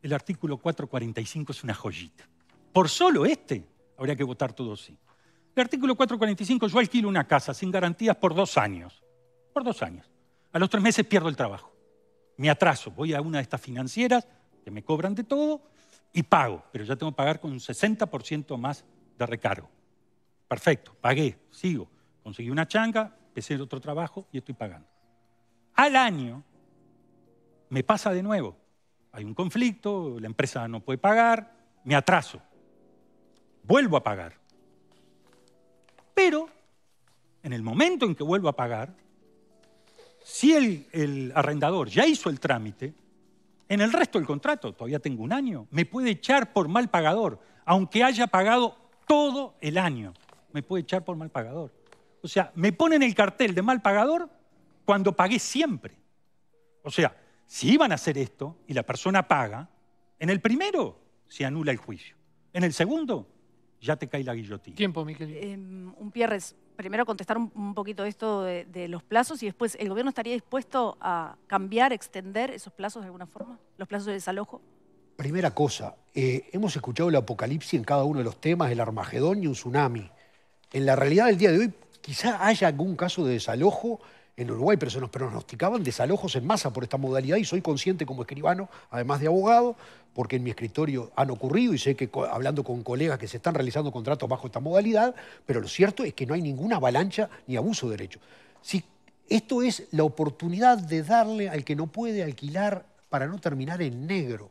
el artículo 445 es una joyita. Por solo este habría que votar todos sí. El artículo 445, yo alquilo una casa sin garantías por dos años. Por dos años. A los tres meses pierdo el trabajo. Me atraso, voy a una de estas financieras que me cobran de todo y pago, pero ya tengo que pagar con un 60% más de recargo. Perfecto, pagué, sigo. Conseguí una changa, empecé otro trabajo y estoy pagando. Al año me pasa de nuevo. Hay un conflicto, la empresa no puede pagar, me atraso. Vuelvo a pagar. Pero en el momento en que vuelvo a pagar, si el, el, arrendador ya hizo el trámite, en el resto del contrato, todavía tengo un año, me puede echar por mal pagador, aunque haya pagado todo el año, me puede echar por mal pagador. O sea, me ponen el cartel de mal pagador cuando pagué siempre. O sea, si iban a hacer esto y la persona paga, en el primero se anula el juicio, en el segundo ya te cae la guillotina. Tiempo, Miquel. Em, un Pierres, primero contestar un, poquito esto de, los plazos y después, ¿el gobierno estaría dispuesto a cambiar, extender esos plazos de alguna forma? ¿Los plazos de desalojo? Primera cosa, eh, hemos escuchado el apocalipsis en cada uno de los temas, el Armagedón y un tsunami. En la realidad del día de hoy, quizá haya algún caso de desalojo en Uruguay, pero se nos pronosticaban desalojos en masa por esta modalidad y soy consciente como escribano, además de abogado, porque en mi escritorio han ocurrido y sé que hablando con colegas que se están realizando contratos bajo esta modalidad, pero lo cierto es que no hay ninguna avalancha ni abuso de derechos. Si esto es la oportunidad de darle al que no puede alquilar para no terminar en negro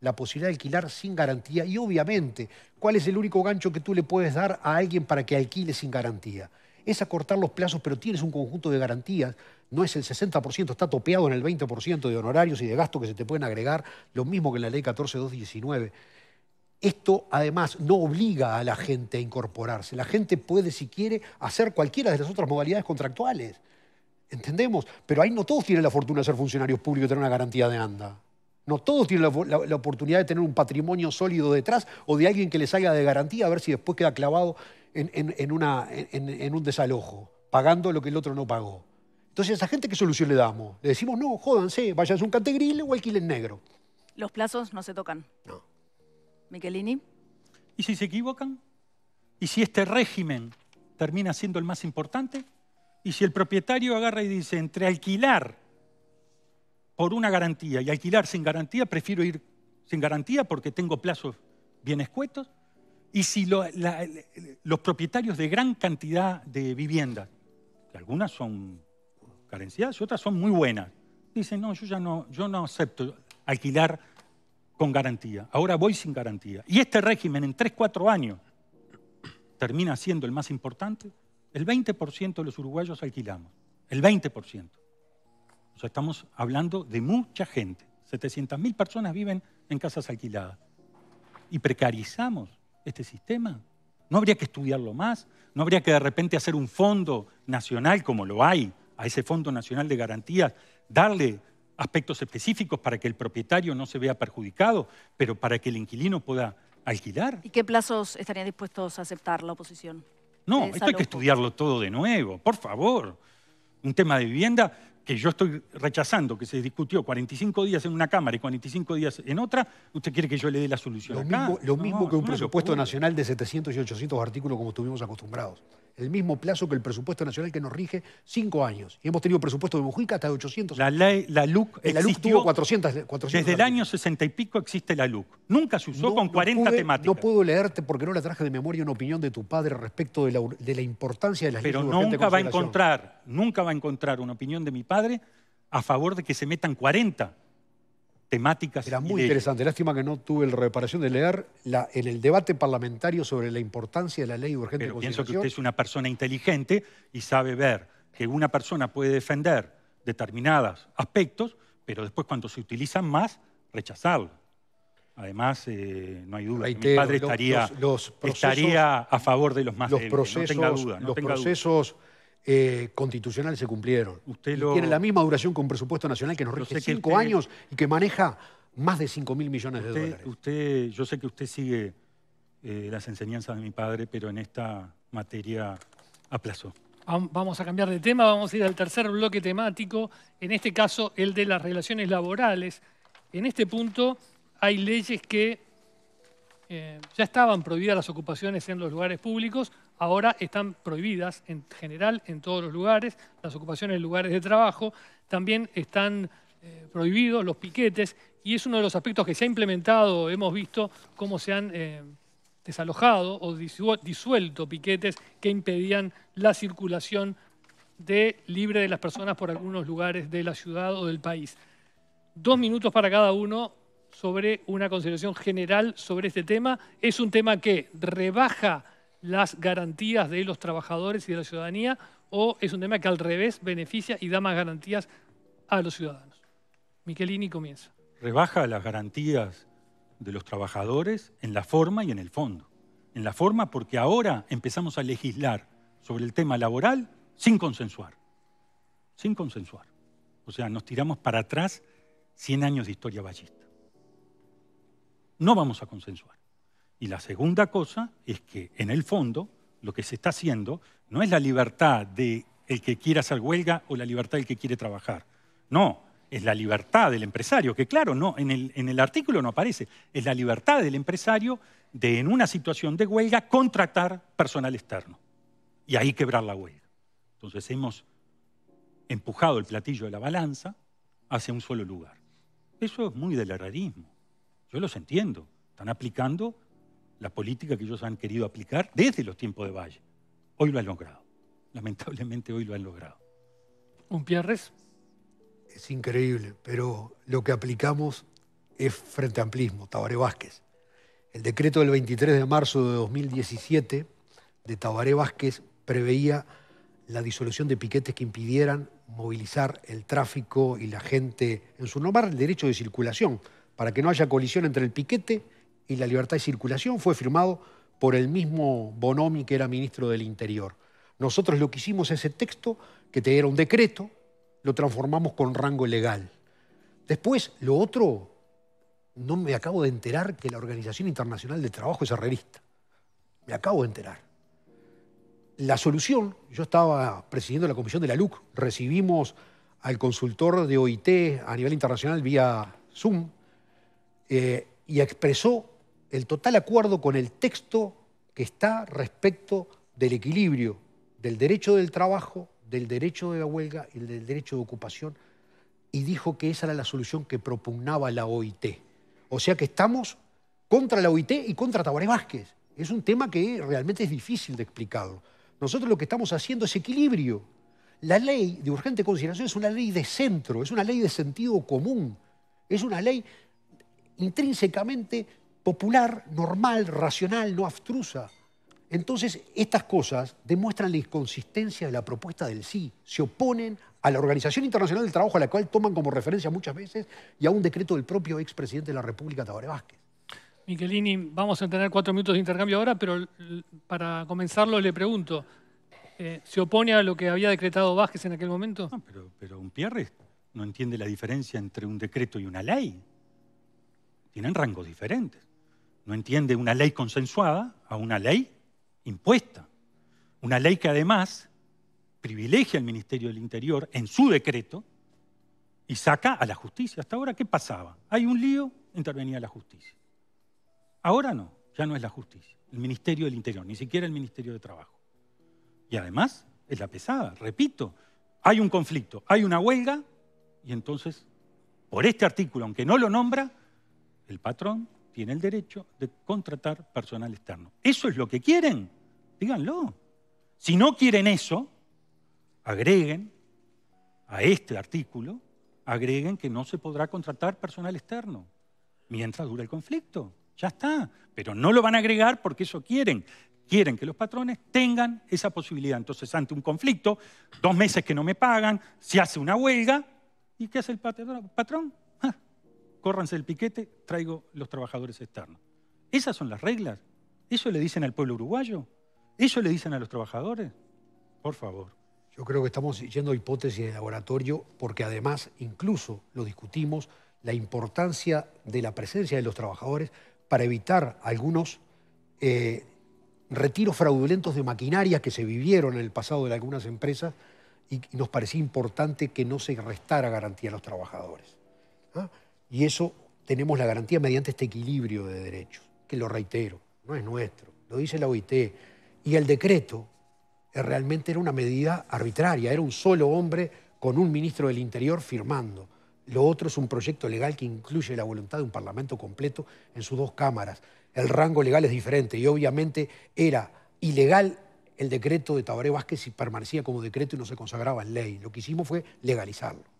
la posibilidad de alquilar sin garantía y obviamente, ¿cuál es el único gancho que tú le puedes dar a alguien para que alquile sin garantía? es acortar los plazos, pero tienes un conjunto de garantías. No es el 60%, está topeado en el 20% de honorarios y de gastos que se te pueden agregar, lo mismo que en la ley 14219. Esto además no obliga a la gente a incorporarse. La gente puede, si quiere, hacer cualquiera de las otras modalidades contractuales. ¿Entendemos? Pero ahí no todos tienen la fortuna de ser funcionarios públicos y tener una garantía de anda. No todos tienen la, oportunidad de tener un patrimonio sólido detrás o de alguien que les salga de garantía a ver si después queda clavado en, un desalojo, pagando lo que el otro no pagó. Entonces, ¿a esa gente qué solución le damos? Le decimos, no, jódanse, vayan a un cantegril o alquilen negro. Los plazos no se tocan. No. Michelini. ¿Y si se equivocan? ¿Y si este régimen termina siendo el más importante? ¿Y si el propietario agarra y dice, entre alquilar por una garantía y alquilar sin garantía, prefiero ir sin garantía porque tengo plazos bien escuetos. Y si los propietarios de gran cantidad de viviendas, que algunas son carenciadas y otras son muy buenas, dicen, no, yo ya no, yo no acepto alquilar con garantía, ahora voy sin garantía. Y este régimen en 3, 4 años termina siendo el más importante, el 20% de los uruguayos alquilamos, el 20% estamos hablando de mucha gente. 700.000 personas viven en casas alquiladas. Y precarizamos este sistema. ¿No habría que estudiarlo más? ¿No habría que de repente hacer un fondo nacional como lo hay, a ese Fondo Nacional de Garantías, darle aspectos específicos para que el propietario no se vea perjudicado, pero para que el inquilino pueda alquilar? ¿Y qué plazos estarían dispuestos a aceptar la oposición? No, esto hay que estudiarlo todo de nuevo, por favor. Un tema de vivienda que yo estoy rechazando, que se discutió 45 días en una Cámara y 45 días en otra, usted quiere que yo le dé la solución. Lo mismo, lo mismo que un presupuesto nacional de 700 y 800 artículos como estuvimos acostumbrados el mismo plazo que el presupuesto nacional que nos rige, cinco años. Y hemos tenido presupuesto de Mujica hasta de 800. La, ley, la LUC La LUC tuvo 400, 400 Desde el año 60 y pico existe la LUC. Nunca se usó con 40 temáticas. No puedo leerte porque no la traje de memoria una opinión de tu padre respecto de la, de la importancia de las Pero leyes nunca va a encontrar, nunca va a encontrar una opinión de mi padre a favor de que se metan 40 temáticas. Era muy interesante. Lástima que no tuve la reparación de leer en el debate parlamentario sobre la importancia de la ley de urgente Pero pienso que usted es una persona inteligente y sabe ver que una persona puede defender determinados aspectos, pero después cuando se utilizan más, rechazarlo. Además, eh, no hay duda, Reitero, mi padre estaría, estaría, a favor de los más los procesos, no tenga duda. los procesos... Eh, constitucionales se cumplieron. Usted tiene la misma duración que un presupuesto nacional que nos rige cinco años y que maneja más de cinco mil millones de dólares. Usted, yo sé que usted sigue eh, las enseñanzas de mi padre, pero en esta materia aplazó. Vamos a cambiar de tema, vamos a ir al tercer bloque temático, en este caso el de las relaciones laborales. En este punto hay leyes que eh, ya estaban prohibidas las ocupaciones en los lugares públicos, ahora están prohibidas en general en todos los lugares, las ocupaciones en lugares de trabajo, también están eh, prohibidos los piquetes y es uno de los aspectos que se ha implementado, hemos visto cómo se han eh, desalojado o disuelto piquetes que impedían la circulación de libre de las personas por algunos lugares de la ciudad o del país. Dos minutos para cada uno, sobre una consideración general sobre este tema. Es un tema que rebaja las garantías de los trabajadores y de la ciudadanía o es un tema que al revés beneficia y da más garantías a los ciudadanos. Michelini comienza. Rebaja las garantías de los trabajadores en la forma y en el fondo. En la forma porque ahora empezamos a legislar sobre el tema laboral sin consensuar. Sin consensuar. O sea, nos tiramos para atrás 100 años de historia ballista no vamos a consensuar. Y la segunda cosa es que en el fondo lo que se está haciendo no es la libertad del el que quiera hacer huelga o la libertad del que quiere trabajar. No, es la libertad del empresario, que claro, no, en el, en el artículo no aparece, es la libertad del empresario de en una situación de huelga contratar personal externo y ahí quebrar la huelga. Entonces hemos empujado el platillo de la balanza hacia un solo lugar. Eso es muy del errarismo. Yo los entiendo. Están aplicando la política que ellos han querido aplicar desde los tiempos de Valle. Hoy lo han logrado. Lamentablemente hoy lo han logrado. ¿Un Pierres? Es increíble, pero lo que aplicamos es frente a amplismo, Tabaré Vázquez. El decreto del 23 de marzo de 2017 de Tabaré Vázquez preveía la disolución de piquetes que impidieran movilizar el tráfico y la gente en su nombre, el derecho de circulación, para que no haya colisión entre el piquete y la libertad de circulación, fue firmado por el mismo Bonomi, que era ministro del Interior. Nosotros lo que hicimos ese texto, que te era un decreto, lo transformamos con rango legal. Después, lo otro, no me acabo de enterar que la Organización Internacional del Trabajo es revista. Me acabo de enterar. La solución, yo estaba presidiendo la comisión de la LUC, recibimos al consultor de OIT a nivel internacional vía Zoom, y expresó el total acuerdo con el texto que está respecto del equilibrio del derecho del trabajo, del derecho de la huelga y del derecho de ocupación, y dijo que esa era la solución que propugnaba la OIT. O sea que estamos contra la OIT y contra Tabaré Vázquez. Es un tema que realmente es difícil de explicar. Nosotros lo que estamos haciendo es equilibrio. La ley de urgente consideración es una ley de centro, es una ley de sentido común, es una ley intrínsecamente popular, normal, racional, no abstrusa. Entonces, estas cosas demuestran la inconsistencia de la propuesta del sí. Se oponen a la Organización Internacional del Trabajo, a la cual toman como referencia muchas veces, y a un decreto del propio expresidente de la República, Tabaré Vázquez. Michelini, vamos a tener cuatro minutos de intercambio ahora, pero para comenzarlo le pregunto, eh, ¿se opone a lo que había decretado Vázquez en aquel momento? No, pero, pero un Pierre no entiende la diferencia entre un decreto y una ley tienen rangos diferentes. No entiende una ley consensuada a una ley impuesta. Una ley que además privilegia al Ministerio del Interior en su decreto y saca a la justicia. Hasta ahora, ¿qué pasaba? Hay un lío, intervenía la justicia. Ahora no, ya no es la justicia. El Ministerio del Interior, ni siquiera el Ministerio de Trabajo. Y además es la pesada, repito, hay un conflicto, hay una huelga, y entonces, por este artículo, aunque no lo nombra, el patrón tiene el derecho de contratar personal externo. ¿Eso es lo que quieren? Díganlo. Si no quieren eso, agreguen a este artículo, agreguen que no se podrá contratar personal externo mientras dura el conflicto. Ya está. Pero no lo van a agregar porque eso quieren. Quieren que los patrones tengan esa posibilidad. Entonces, ante un conflicto, dos meses que no me pagan, se hace una huelga. ¿Y qué hace el patrón? córranse el piquete, traigo los trabajadores externos. Esas son las reglas. ¿Eso le dicen al pueblo uruguayo? ¿Eso le dicen a los trabajadores? Por favor. Yo creo que estamos yendo a hipótesis de laboratorio porque además incluso lo discutimos la importancia de la presencia de los trabajadores para evitar algunos eh, retiros fraudulentos de maquinarias que se vivieron en el pasado de algunas empresas y nos parecía importante que no se restara garantía a los trabajadores. ¿ah? Y eso tenemos la garantía mediante este equilibrio de derechos, que lo reitero, no es nuestro, lo dice la OIT. Y el decreto eh, realmente era una medida arbitraria, era un solo hombre con un ministro del Interior firmando. Lo otro es un proyecto legal que incluye la voluntad de un Parlamento completo en sus dos cámaras. El rango legal es diferente y obviamente era ilegal el decreto de Tabaré Vázquez si permanecía como decreto y no se consagraba en ley. Lo que hicimos fue legalizarlo.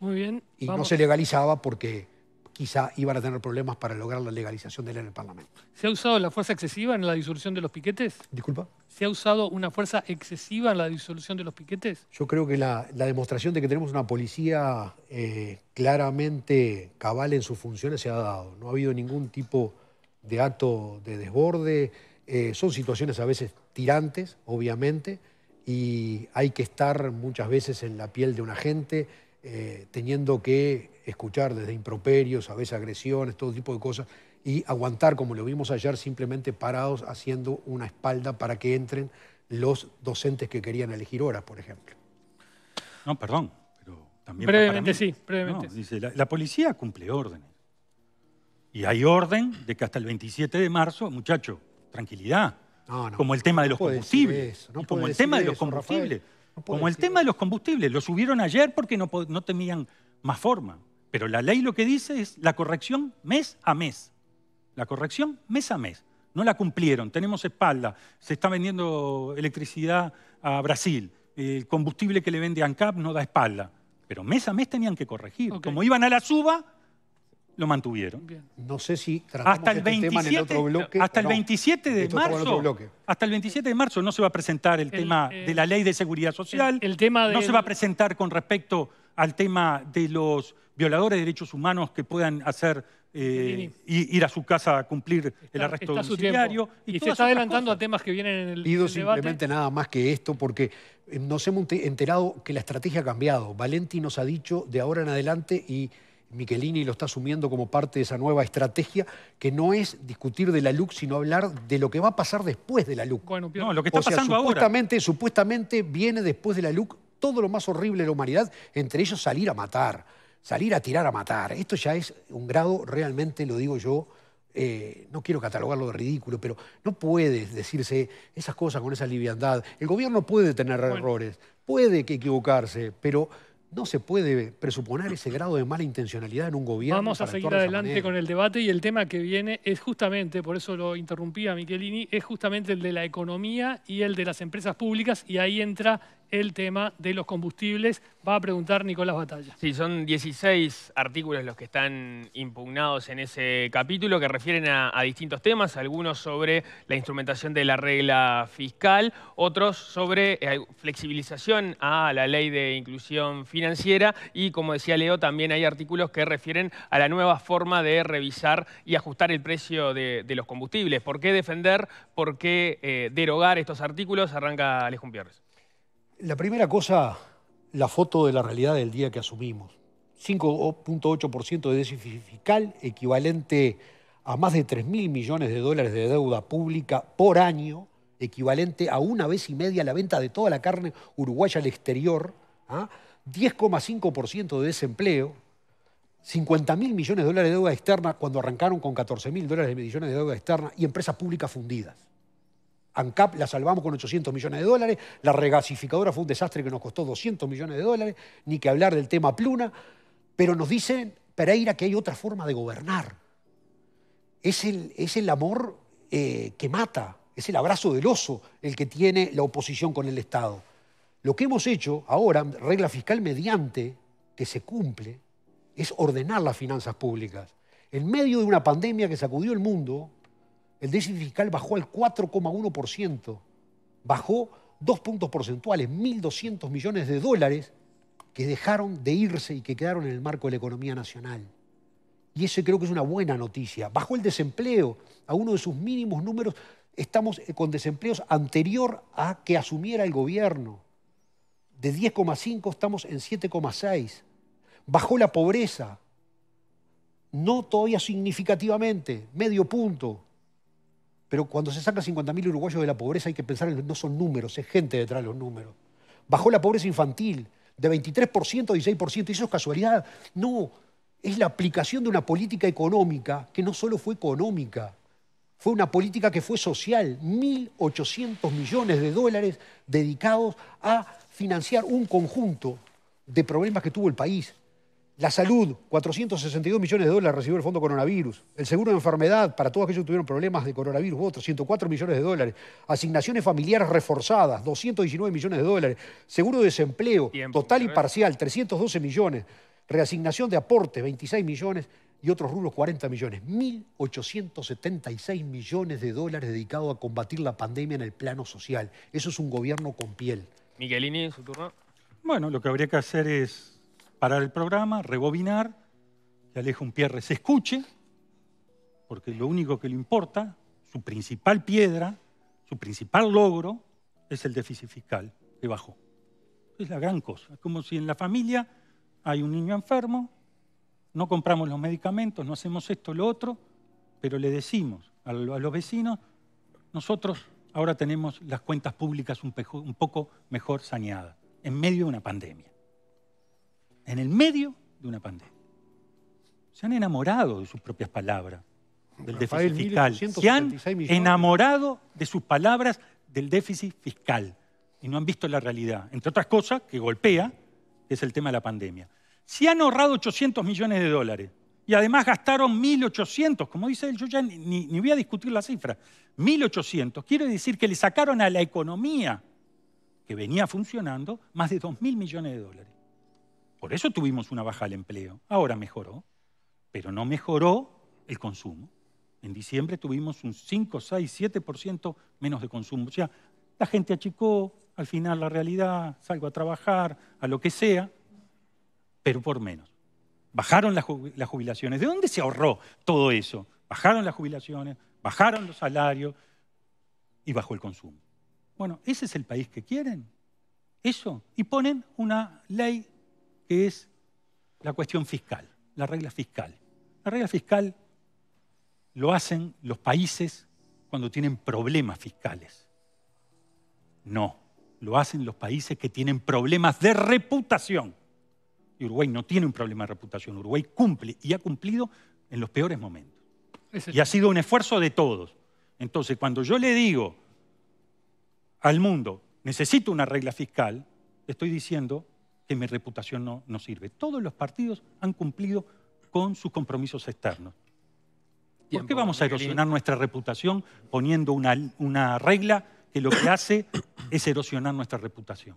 Muy bien. Y no se legalizaba porque quizá iban a tener problemas para lograr la legalización de él en el Parlamento. ¿Se ha usado la fuerza excesiva en la disolución de los piquetes? Disculpa. ¿Se ha usado una fuerza excesiva en la disolución de los piquetes? Yo creo que la, demostración de que tenemos una policía eh, claramente cabal en sus funciones se ha dado. No ha habido ningún tipo de acto de desborde. Eh, son situaciones a veces tirantes, obviamente, y hay que estar muchas veces en la piel de un agente eh, teniendo que escuchar desde improperios, a veces agresiones, todo tipo de cosas, y aguantar, como lo vimos ayer, simplemente parados haciendo una espalda para que entren los docentes que querían elegir horas, por ejemplo. No, perdón, pero también... Brevemente sí, brevemente. No, dice, la, policía cumple órdenes. Y hay orden de que hasta el 27 de marzo, muchacho, tranquilidad. como el tema de los combustibles. como el tema de los combustibles. Como el tema de los combustibles, lo subieron ayer porque no, tenían más forma. Pero la ley lo que dice es la corrección mes a mes. La corrección mes a mes. No la cumplieron, tenemos espalda, se está vendiendo electricidad a Brasil, el combustible que le vende ANCAP no da espalda. Pero mes a mes tenían que corregir. Como iban a la suba, lo mantuvieron. No sé si hasta el este tema otro bloque. Hasta el 27 de marzo. Hasta el 27 de marzo no se va a presentar el, tema eh, de la ley de seguridad social. El, tema no se va a presentar con respecto al tema de los violadores de derechos humanos que puedan hacer eh, ir a su casa a cumplir el arresto domiciliario. Y, y se está adelantando a temas que vienen en el Pido simplemente nada más que esto porque eh, nos hemos enterado que la estrategia ha cambiado. Valenti nos ha dicho de ahora en adelante y Michelini lo está asumiendo como parte de esa nueva estrategia, que no es discutir de la LUC, sino hablar de lo que va a pasar después de la LUC. lo que está pasando supuestamente, Supuestamente viene después de la LUC todo lo más horrible de la humanidad, entre ellos salir a matar, salir a tirar a matar. Esto ya es un grado realmente, lo digo yo, eh, no quiero catalogarlo de ridículo, pero no puede decirse esas cosas con esa liviandad. El gobierno puede tener errores, puede equivocarse, pero no se puede presuponer ese grado de mala intencionalidad en un gobierno. Vamos a seguir adelante con el debate y el tema que viene es justamente, por eso lo interrumpía Michelini, es justamente el de la economía y el de las empresas públicas y ahí entra el tema de los combustibles, va a preguntar Nicolás Batalla. Sí, son 16 artículos los que están impugnados en ese capítulo que refieren a, distintos temas, algunos sobre la instrumentación de la regla fiscal, otros sobre eh, flexibilización a la ley de inclusión financiera y, como decía Leo, también hay artículos que refieren a la nueva forma de revisar y ajustar el precio de, los combustibles. ¿Por qué defender? ¿Por qué eh, derogar estos artículos? Arranca Alejandro Pierres. La primera cosa, la foto de la realidad del día que asumimos. 5.8% de déficit fiscal, equivalente a más de 3 mil millones de dólares de deuda pública por año, equivalente a una vez y media la venta de toda la carne uruguaya al exterior, 10,5% ¿ah? de desempleo, 50 mil millones de dólares de deuda externa cuando arrancaron con 14 mil dólares de millones de deuda externa y empresas públicas fundidas. ANCAP la salvamos con 800 millones de dólares, la regasificadora fue un desastre que nos costó 200 millones de dólares, ni que hablar del tema Pluna, pero nos dicen, Pereira, que hay otra forma de gobernar. Es el, es el amor eh, que mata, es el abrazo del oso el que tiene la oposición con el Estado. Lo que hemos hecho ahora, regla fiscal mediante, que se cumple, es ordenar las finanzas públicas. En medio de una pandemia que sacudió el mundo, el déficit fiscal bajó al 4,1%, bajó dos puntos porcentuales, 1.200 millones de dólares que dejaron de irse y que quedaron en el marco de la economía nacional. Y ese creo que es una buena noticia. Bajó el desempleo a uno de sus mínimos números. Estamos eh, con desempleos anterior a que asumiera el gobierno. De 10,5 estamos en 7,6. Bajó la pobreza. No todavía significativamente, medio punto, pero cuando se saca 50.000 uruguayos de la pobreza hay que pensar en no son números, es gente detrás de los números. Bajó la pobreza infantil de 23% a 16%, ¿y eso es casualidad? No, es la aplicación de una política económica que no solo fue económica, fue una política que fue social, 1.800 millones de dólares dedicados a financiar un conjunto de problemas que tuvo el país. La salud, 462 millones de dólares recibió el fondo coronavirus. El seguro de enfermedad, para todos aquellos que tuvieron problemas de coronavirus, otros, 104 millones de dólares. Asignaciones familiares reforzadas, 219 millones de dólares. Seguro de desempleo, total y parcial, 312 millones. Reasignación de aporte 26 millones. Y otros rubros, 40 millones. 1.876 millones de dólares dedicados a combatir la pandemia en el plano social. Eso es un gobierno con piel. Miguelini, su turno. Bueno, lo que habría que hacer es parar el programa, rebobinar, que un pierre, se escuche, porque lo único que le importa, su principal piedra, su principal logro, es el déficit fiscal, que bajó. Es la gran cosa. Es como si en la familia hay un niño enfermo, no compramos los medicamentos, no hacemos esto, lo otro, pero le decimos a los vecinos, nosotros ahora tenemos las cuentas públicas un, poco mejor saneadas, en medio de una pandemia en el medio de una pandemia. Se han enamorado de sus propias palabras, del déficit fiscal. Se han enamorado de sus palabras del déficit fiscal y no han visto la realidad, entre otras cosas, que golpea, es el tema de la pandemia. Se han ahorrado 800 millones de dólares y además gastaron 1.800, como dice él, yo ya ni, ni voy a discutir la cifra, 1.800. Quiere decir que le sacaron a la economía, que venía funcionando, más de 2.000 millones de dólares. Por eso tuvimos una baja del empleo. Ahora mejoró, pero no mejoró el consumo. En diciembre tuvimos un 5, 6, 7% menos de consumo. O sea, la gente achicó, al final la realidad, salgo a trabajar, a lo que sea, pero por menos. Bajaron las jubilaciones. ¿De dónde se ahorró todo eso? Bajaron las jubilaciones, bajaron los salarios y bajó el consumo. Bueno, ese es el país que quieren. Eso. Y ponen una ley que es la cuestión fiscal, la regla fiscal. La regla fiscal lo hacen los países cuando tienen problemas fiscales. No, lo hacen los países que tienen problemas de reputación. Y Uruguay no tiene un problema de reputación. Uruguay cumple y ha cumplido en los peores momentos. Y ha sido un esfuerzo de todos. Entonces, cuando yo le digo al mundo, necesito una regla fiscal, estoy diciendo, que mi reputación no, sirve. Todos los partidos han cumplido con sus compromisos externos. ¿Por qué vamos a erosionar nuestra reputación poniendo una, una regla que lo que hace es erosionar nuestra reputación?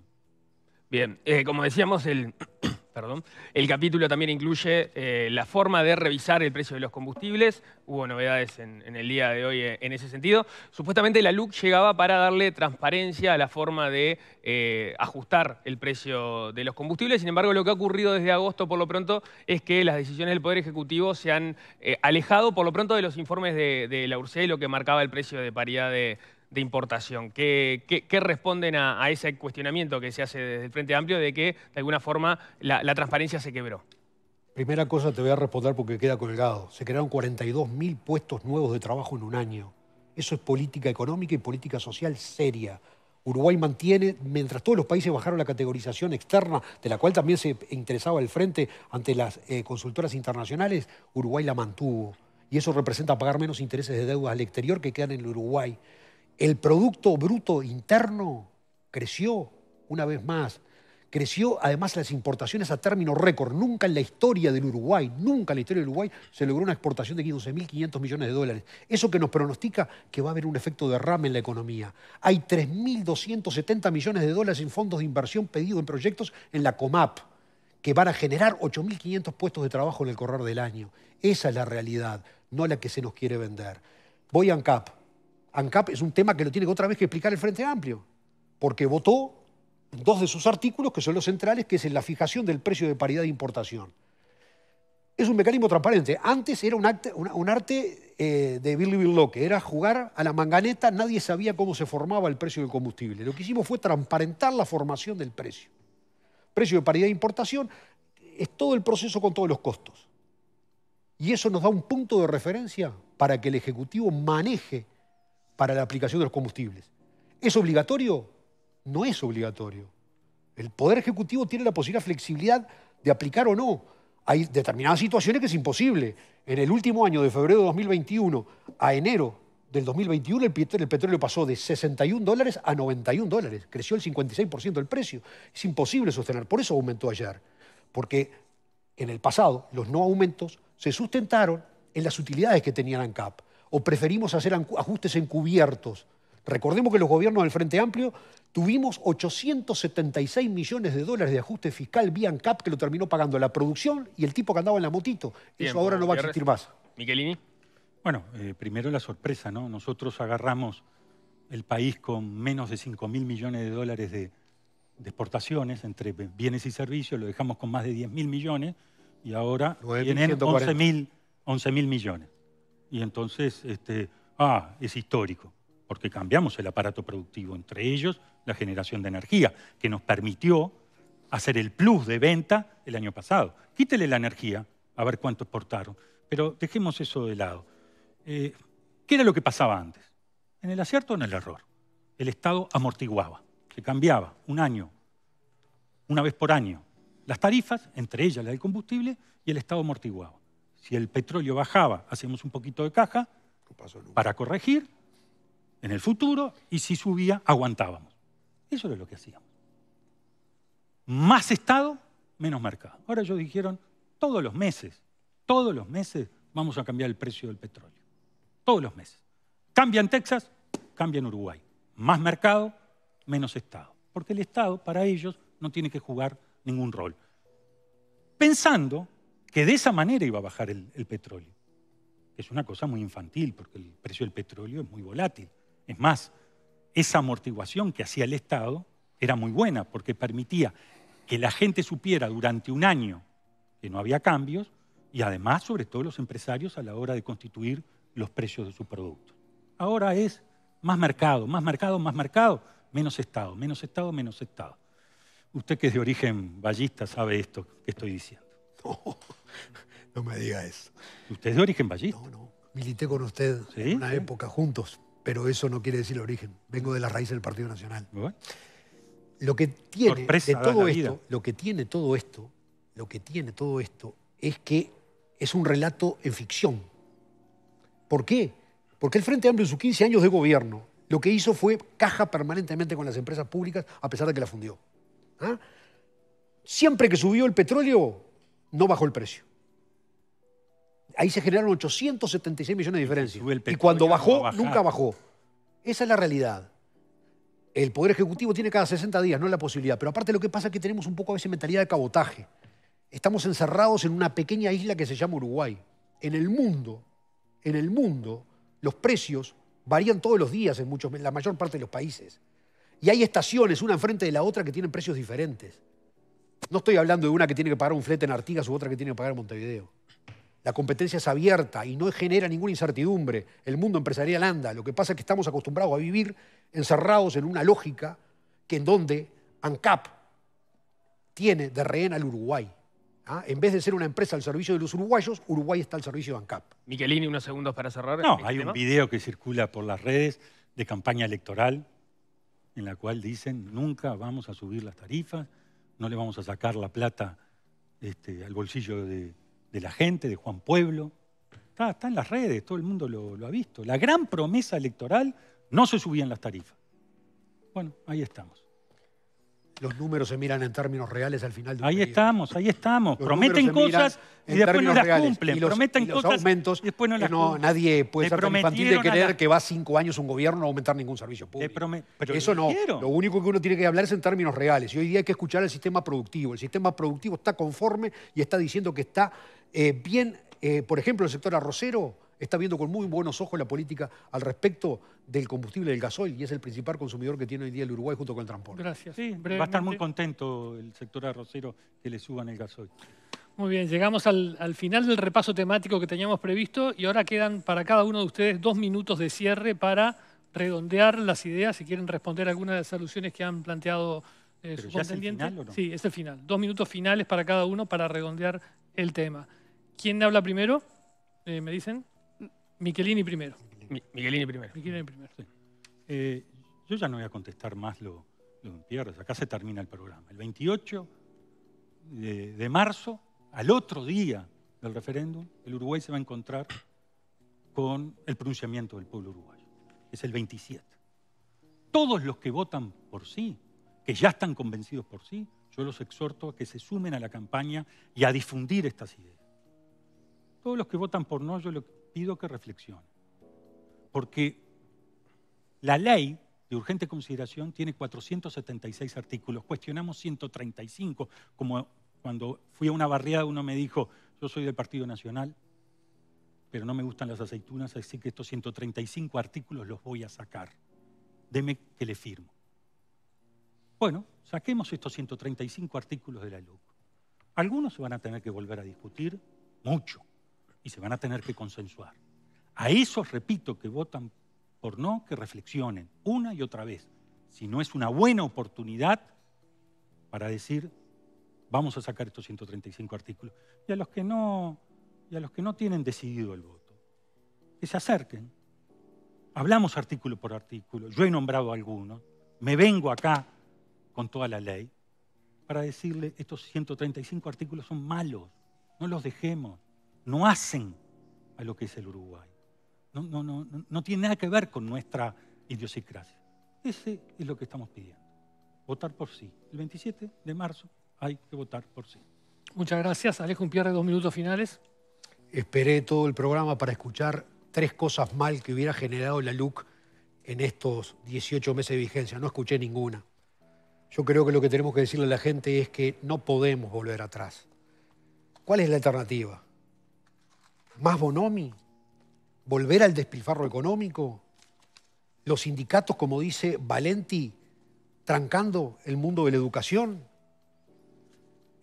Bien, eh, como decíamos, el, Perdón. El capítulo también incluye eh, la forma de revisar el precio de los combustibles. Hubo novedades en, el día de hoy eh, en ese sentido. Supuestamente la LUC llegaba para darle transparencia a la forma de eh, ajustar el precio de los combustibles. Sin embargo, lo que ha ocurrido desde agosto, por lo pronto, es que las decisiones del Poder Ejecutivo se han alejado, por lo pronto, de los informes de, de la URCE, lo que marcaba el precio de paridad de, de importación. ¿Qué, responden a, ese cuestionamiento que se hace desde el Frente Amplio de que, de alguna forma, la, transparencia se quebró? Primera cosa te voy a responder porque queda colgado. Se crearon 42.000 puestos nuevos de trabajo en un año. Eso es política económica y política social seria. Uruguay mantiene, mientras todos los países bajaron la categorización externa, de la cual también se interesaba el frente ante las eh, consultoras internacionales, Uruguay la mantuvo. Y eso representa pagar menos intereses de deuda al exterior que quedan en el Uruguay. El Producto Bruto Interno creció una vez más. Creció además las importaciones a término récord. Nunca en la historia del Uruguay, nunca en la historia del Uruguay se logró una exportación de 15.500 millones de dólares. Eso que nos pronostica que va a haber un efecto derrame en la economía. Hay 3.270 millones de dólares en fondos de inversión pedidos en proyectos en la COMAP, que van a generar 8.500 puestos de trabajo en el correr del año. Esa es la realidad, no la que se nos quiere vender. Voy a ANCAP ANCAP es un tema que lo tiene que otra vez que explicar el Frente Amplio, porque votó dos de sus artículos, que son los centrales, que es en la fijación del precio de paridad de importación. Es un mecanismo transparente. Antes era un, arte eh, de Billy Bill Locke, era jugar a la manganeta, nadie sabía cómo se formaba el precio del combustible. Lo que hicimos fue transparentar la formación del precio. Precio de paridad de importación es todo el proceso con todos los costos. Y eso nos da un punto de referencia para que el Ejecutivo maneje para la aplicación de los combustibles. ¿Es obligatorio? No es obligatorio. El Poder Ejecutivo tiene la posibilidad, flexibilidad de aplicar o no. Hay determinadas situaciones que es imposible. En el último año, de febrero de 2021 a enero del 2021, el petróleo pasó de 61 dólares a 91 dólares. Creció el 56% del precio. Es imposible sostener. Por eso aumentó ayer. Porque en el pasado los no aumentos se sustentaron en las utilidades que tenía la ANCAP o preferimos hacer ajustes encubiertos. Recordemos que los gobiernos del Frente Amplio tuvimos 876 millones de dólares de ajuste fiscal vía ANCAP que lo terminó pagando la producción y el tipo que andaba en la motito. Eso ahora no va a existir más. ¿Miguelini? Bueno, eh, primero la sorpresa, ¿no? Nosotros agarramos el país con menos de 5 mil millones de dólares de, exportaciones entre bienes y servicios, lo dejamos con más de 10 mil millones y ahora tienen 11 mil millones y entonces, este, ah, es histórico, porque cambiamos el aparato productivo, entre ellos la generación de energía, que nos permitió hacer el plus de venta el año pasado. Quítele la energía, a ver cuánto exportaron, pero dejemos eso de lado. Eh, ¿Qué era lo que pasaba antes? ¿En el acierto o en el error? El Estado amortiguaba, se cambiaba un año, una vez por año, las tarifas, entre ellas la del combustible, y el Estado amortiguaba. Si el petróleo bajaba, hacíamos un poquito de caja para corregir en el futuro y si subía, aguantábamos. Eso era lo que hacíamos. Más Estado, menos mercado. Ahora ellos dijeron, todos los meses, todos los meses vamos a cambiar el precio del petróleo. Todos los meses. Cambia en Texas, cambia en Uruguay. Más mercado, menos Estado. Porque el Estado para ellos no tiene que jugar ningún rol. Pensando que de esa manera iba a bajar el, petróleo. Es una cosa muy infantil, porque el precio del petróleo es muy volátil. Es más, esa amortiguación que hacía el Estado era muy buena, porque permitía que la gente supiera durante un año que no había cambios y además, sobre todo, los empresarios a la hora de constituir los precios de sus productos. Ahora es más mercado, más mercado, más mercado, menos Estado, menos Estado, menos Estado. Usted que es de origen ballista sabe esto que estoy diciendo. no me diga eso. ¿Usted es de origen vallista? No, no. Milité con usted en una época juntos, pero eso no quiere decir origen. Vengo de la raíz del Partido Nacional. Lo que tiene todo esto, lo que tiene todo esto, lo que tiene todo esto es que es un relato en ficción. ¿Por qué? Porque el Frente Amplio en sus 15 años de gobierno lo que hizo fue caja permanentemente con las empresas públicas a pesar de que la fundió. ¿Ah? Siempre que subió el petróleo, no bajó el precio. Ahí se generaron 876 millones de diferencias. Y, cuando bajó, nunca bajó. Esa es la realidad. El Poder Ejecutivo tiene cada 60 días, no es la posibilidad. Pero aparte lo que pasa es que tenemos un poco a veces mentalidad de cabotaje. Estamos encerrados en una pequeña isla que se llama Uruguay. En el mundo, en el mundo, los precios varían todos los días en, muchos, en la mayor parte de los países. Y hay estaciones, una enfrente de la otra, que tienen precios diferentes. No estoy hablando de una que tiene que pagar un flete en Artigas u otra que tiene que pagar en Montevideo. La competencia es abierta y no genera ninguna incertidumbre. El mundo empresarial anda. Lo que pasa es que estamos acostumbrados a vivir encerrados en una lógica que en donde ANCAP tiene de rehén al Uruguay. ¿ah? En vez de ser una empresa al servicio de los uruguayos, Uruguay está al servicio de ANCAP. Miquelini, unos segundos para cerrar. No, este hay un video que circula por las redes de campaña electoral en la cual dicen nunca vamos a subir las tarifas, no le vamos a sacar la plata este, al bolsillo de, la gente, de Juan Pueblo. Está, en las redes, todo el mundo lo, lo ha visto. La gran promesa electoral no se subían las tarifas. Bueno, ahí estamos los números se miran en términos reales al final del un Ahí estamos, ahí estamos. prometen cosas y después no las cumplen. Y prometen aumentos, y después no las Nadie puede ser infantil de creer que va cinco años un gobierno a aumentar ningún servicio público. Eso no. Lo único que uno tiene que hablar es en términos reales. Y hoy día hay que escuchar al sistema productivo. El sistema productivo está conforme y está diciendo que está eh, bien. Eh, por ejemplo, el sector arrocero está viendo con muy buenos ojos la política al respecto del combustible del gasoil y es el principal consumidor que tiene hoy día el Uruguay junto con el transporte. Gracias. Va a estar muy contento el sector arrocero que le suban el gasoil. Muy bien, llegamos al, final del repaso temático que teníamos previsto y ahora quedan para cada uno de ustedes dos minutos de cierre para redondear las ideas, si quieren responder alguna de las soluciones que han planteado eh, sus contendientes. Sí, es el final. Dos minutos finales para cada uno para redondear el tema. ¿Quién habla primero? Eh, ¿Me dicen? Miquelini primero. Miquelini primero. primero, eh, yo ya no voy a contestar más lo, lo pierdes. Acá se termina el programa. El 28 de, marzo, al otro día del referéndum, el Uruguay se va a encontrar con el pronunciamiento del pueblo uruguayo. Es el 27. Todos los que votan por sí, que ya están convencidos por sí, yo los exhorto a que se sumen a la campaña y a difundir estas ideas. Todos los que votan por no, yo lo pido que reflexione, porque la ley de urgente consideración tiene 476 artículos, cuestionamos 135, como cuando fui a una barriada uno me dijo, yo soy del Partido Nacional, pero no me gustan las aceitunas, así que estos 135 artículos los voy a sacar. Deme que le firmo. Bueno, saquemos estos 135 artículos de la LUC. Algunos se van a tener que volver a discutir, mucho y se van a tener que consensuar. A esos, repito, que votan por no, que reflexionen una y otra vez, si no es una buena oportunidad para decir, vamos a sacar estos 135 artículos. Y a los que no, y a los que no tienen decidido el voto, que se acerquen. Hablamos artículo por artículo, yo he nombrado algunos, me vengo acá con toda la ley para decirle, estos 135 artículos son malos, no los dejemos no hacen a lo que es el Uruguay. No, no, tiene nada que ver con nuestra idiosincrasia. Ese es lo que estamos pidiendo. Votar por sí. El 27 de marzo hay que votar por sí. Muchas gracias. Alejo Umpierre, dos minutos finales. Esperé todo el programa para escuchar tres cosas mal que hubiera generado la LUC en estos 18 meses de vigencia. No escuché ninguna. Yo creo que lo que tenemos que decirle a la gente es que no podemos volver atrás. ¿Cuál es la alternativa? más bonomi, volver al despilfarro económico, los sindicatos, como dice Valenti, trancando el mundo de la educación,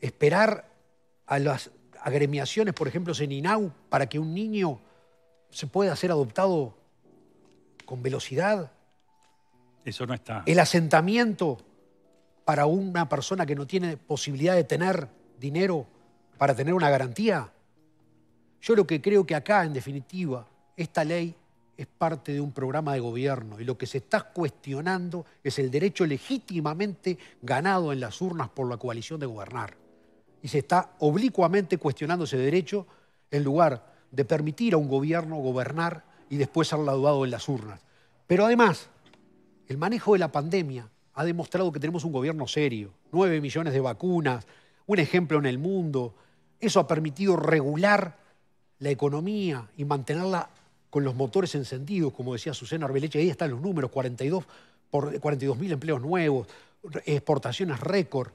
esperar a las agremiaciones, por ejemplo, en INAU, para que un niño se pueda ser adoptado con velocidad. Eso no está. El asentamiento para una persona que no tiene posibilidad de tener dinero para tener una garantía. Yo lo que creo que acá, en definitiva, esta ley es parte de un programa de gobierno y lo que se está cuestionando es el derecho legítimamente ganado en las urnas por la coalición de gobernar. Y se está oblicuamente cuestionando ese derecho en lugar de permitir a un gobierno gobernar y después ser laudado en las urnas. Pero además, el manejo de la pandemia ha demostrado que tenemos un gobierno serio, 9 millones de vacunas, un ejemplo en el mundo. Eso ha permitido regular la economía y mantenerla con los motores encendidos, como decía Susana Arbeleche, ahí están los números, 42 por empleos nuevos, exportaciones récord,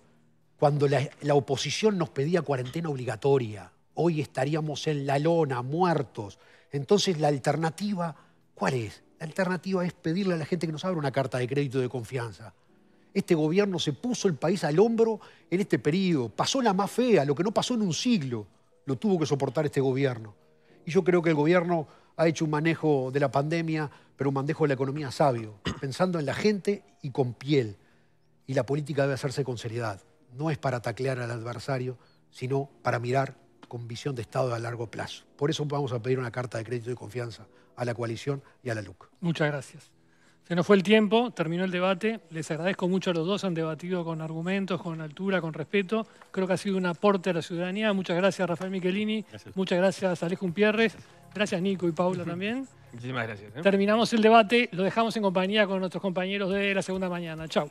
cuando la, la oposición nos pedía cuarentena obligatoria, hoy estaríamos en la lona, muertos. Entonces la alternativa, ¿cuál es? La alternativa es pedirle a la gente que nos abra una carta de crédito de confianza. Este gobierno se puso el país al hombro en este periodo, pasó la más fea, lo que no pasó en un siglo lo tuvo que soportar este gobierno. Y yo creo que el gobierno ha hecho un manejo de la pandemia, pero un manejo de la economía sabio, pensando en la gente y con piel. Y la política debe hacerse con seriedad. No es para taclear al adversario, sino para mirar con visión de Estado a largo plazo. Por eso vamos a pedir una carta de crédito y confianza a la coalición y a la LUC. Muchas gracias. Se nos fue el tiempo, terminó el debate. Les agradezco mucho a los dos, han debatido con argumentos, con altura, con respeto. Creo que ha sido un aporte a la ciudadanía. Muchas gracias, Rafael Michelini. Muchas gracias, Alejo Umpierres. Gracias, Nico y Paula también. Muchísimas gracias. ¿eh? Terminamos el debate, lo dejamos en compañía con nuestros compañeros de la segunda mañana. Chao.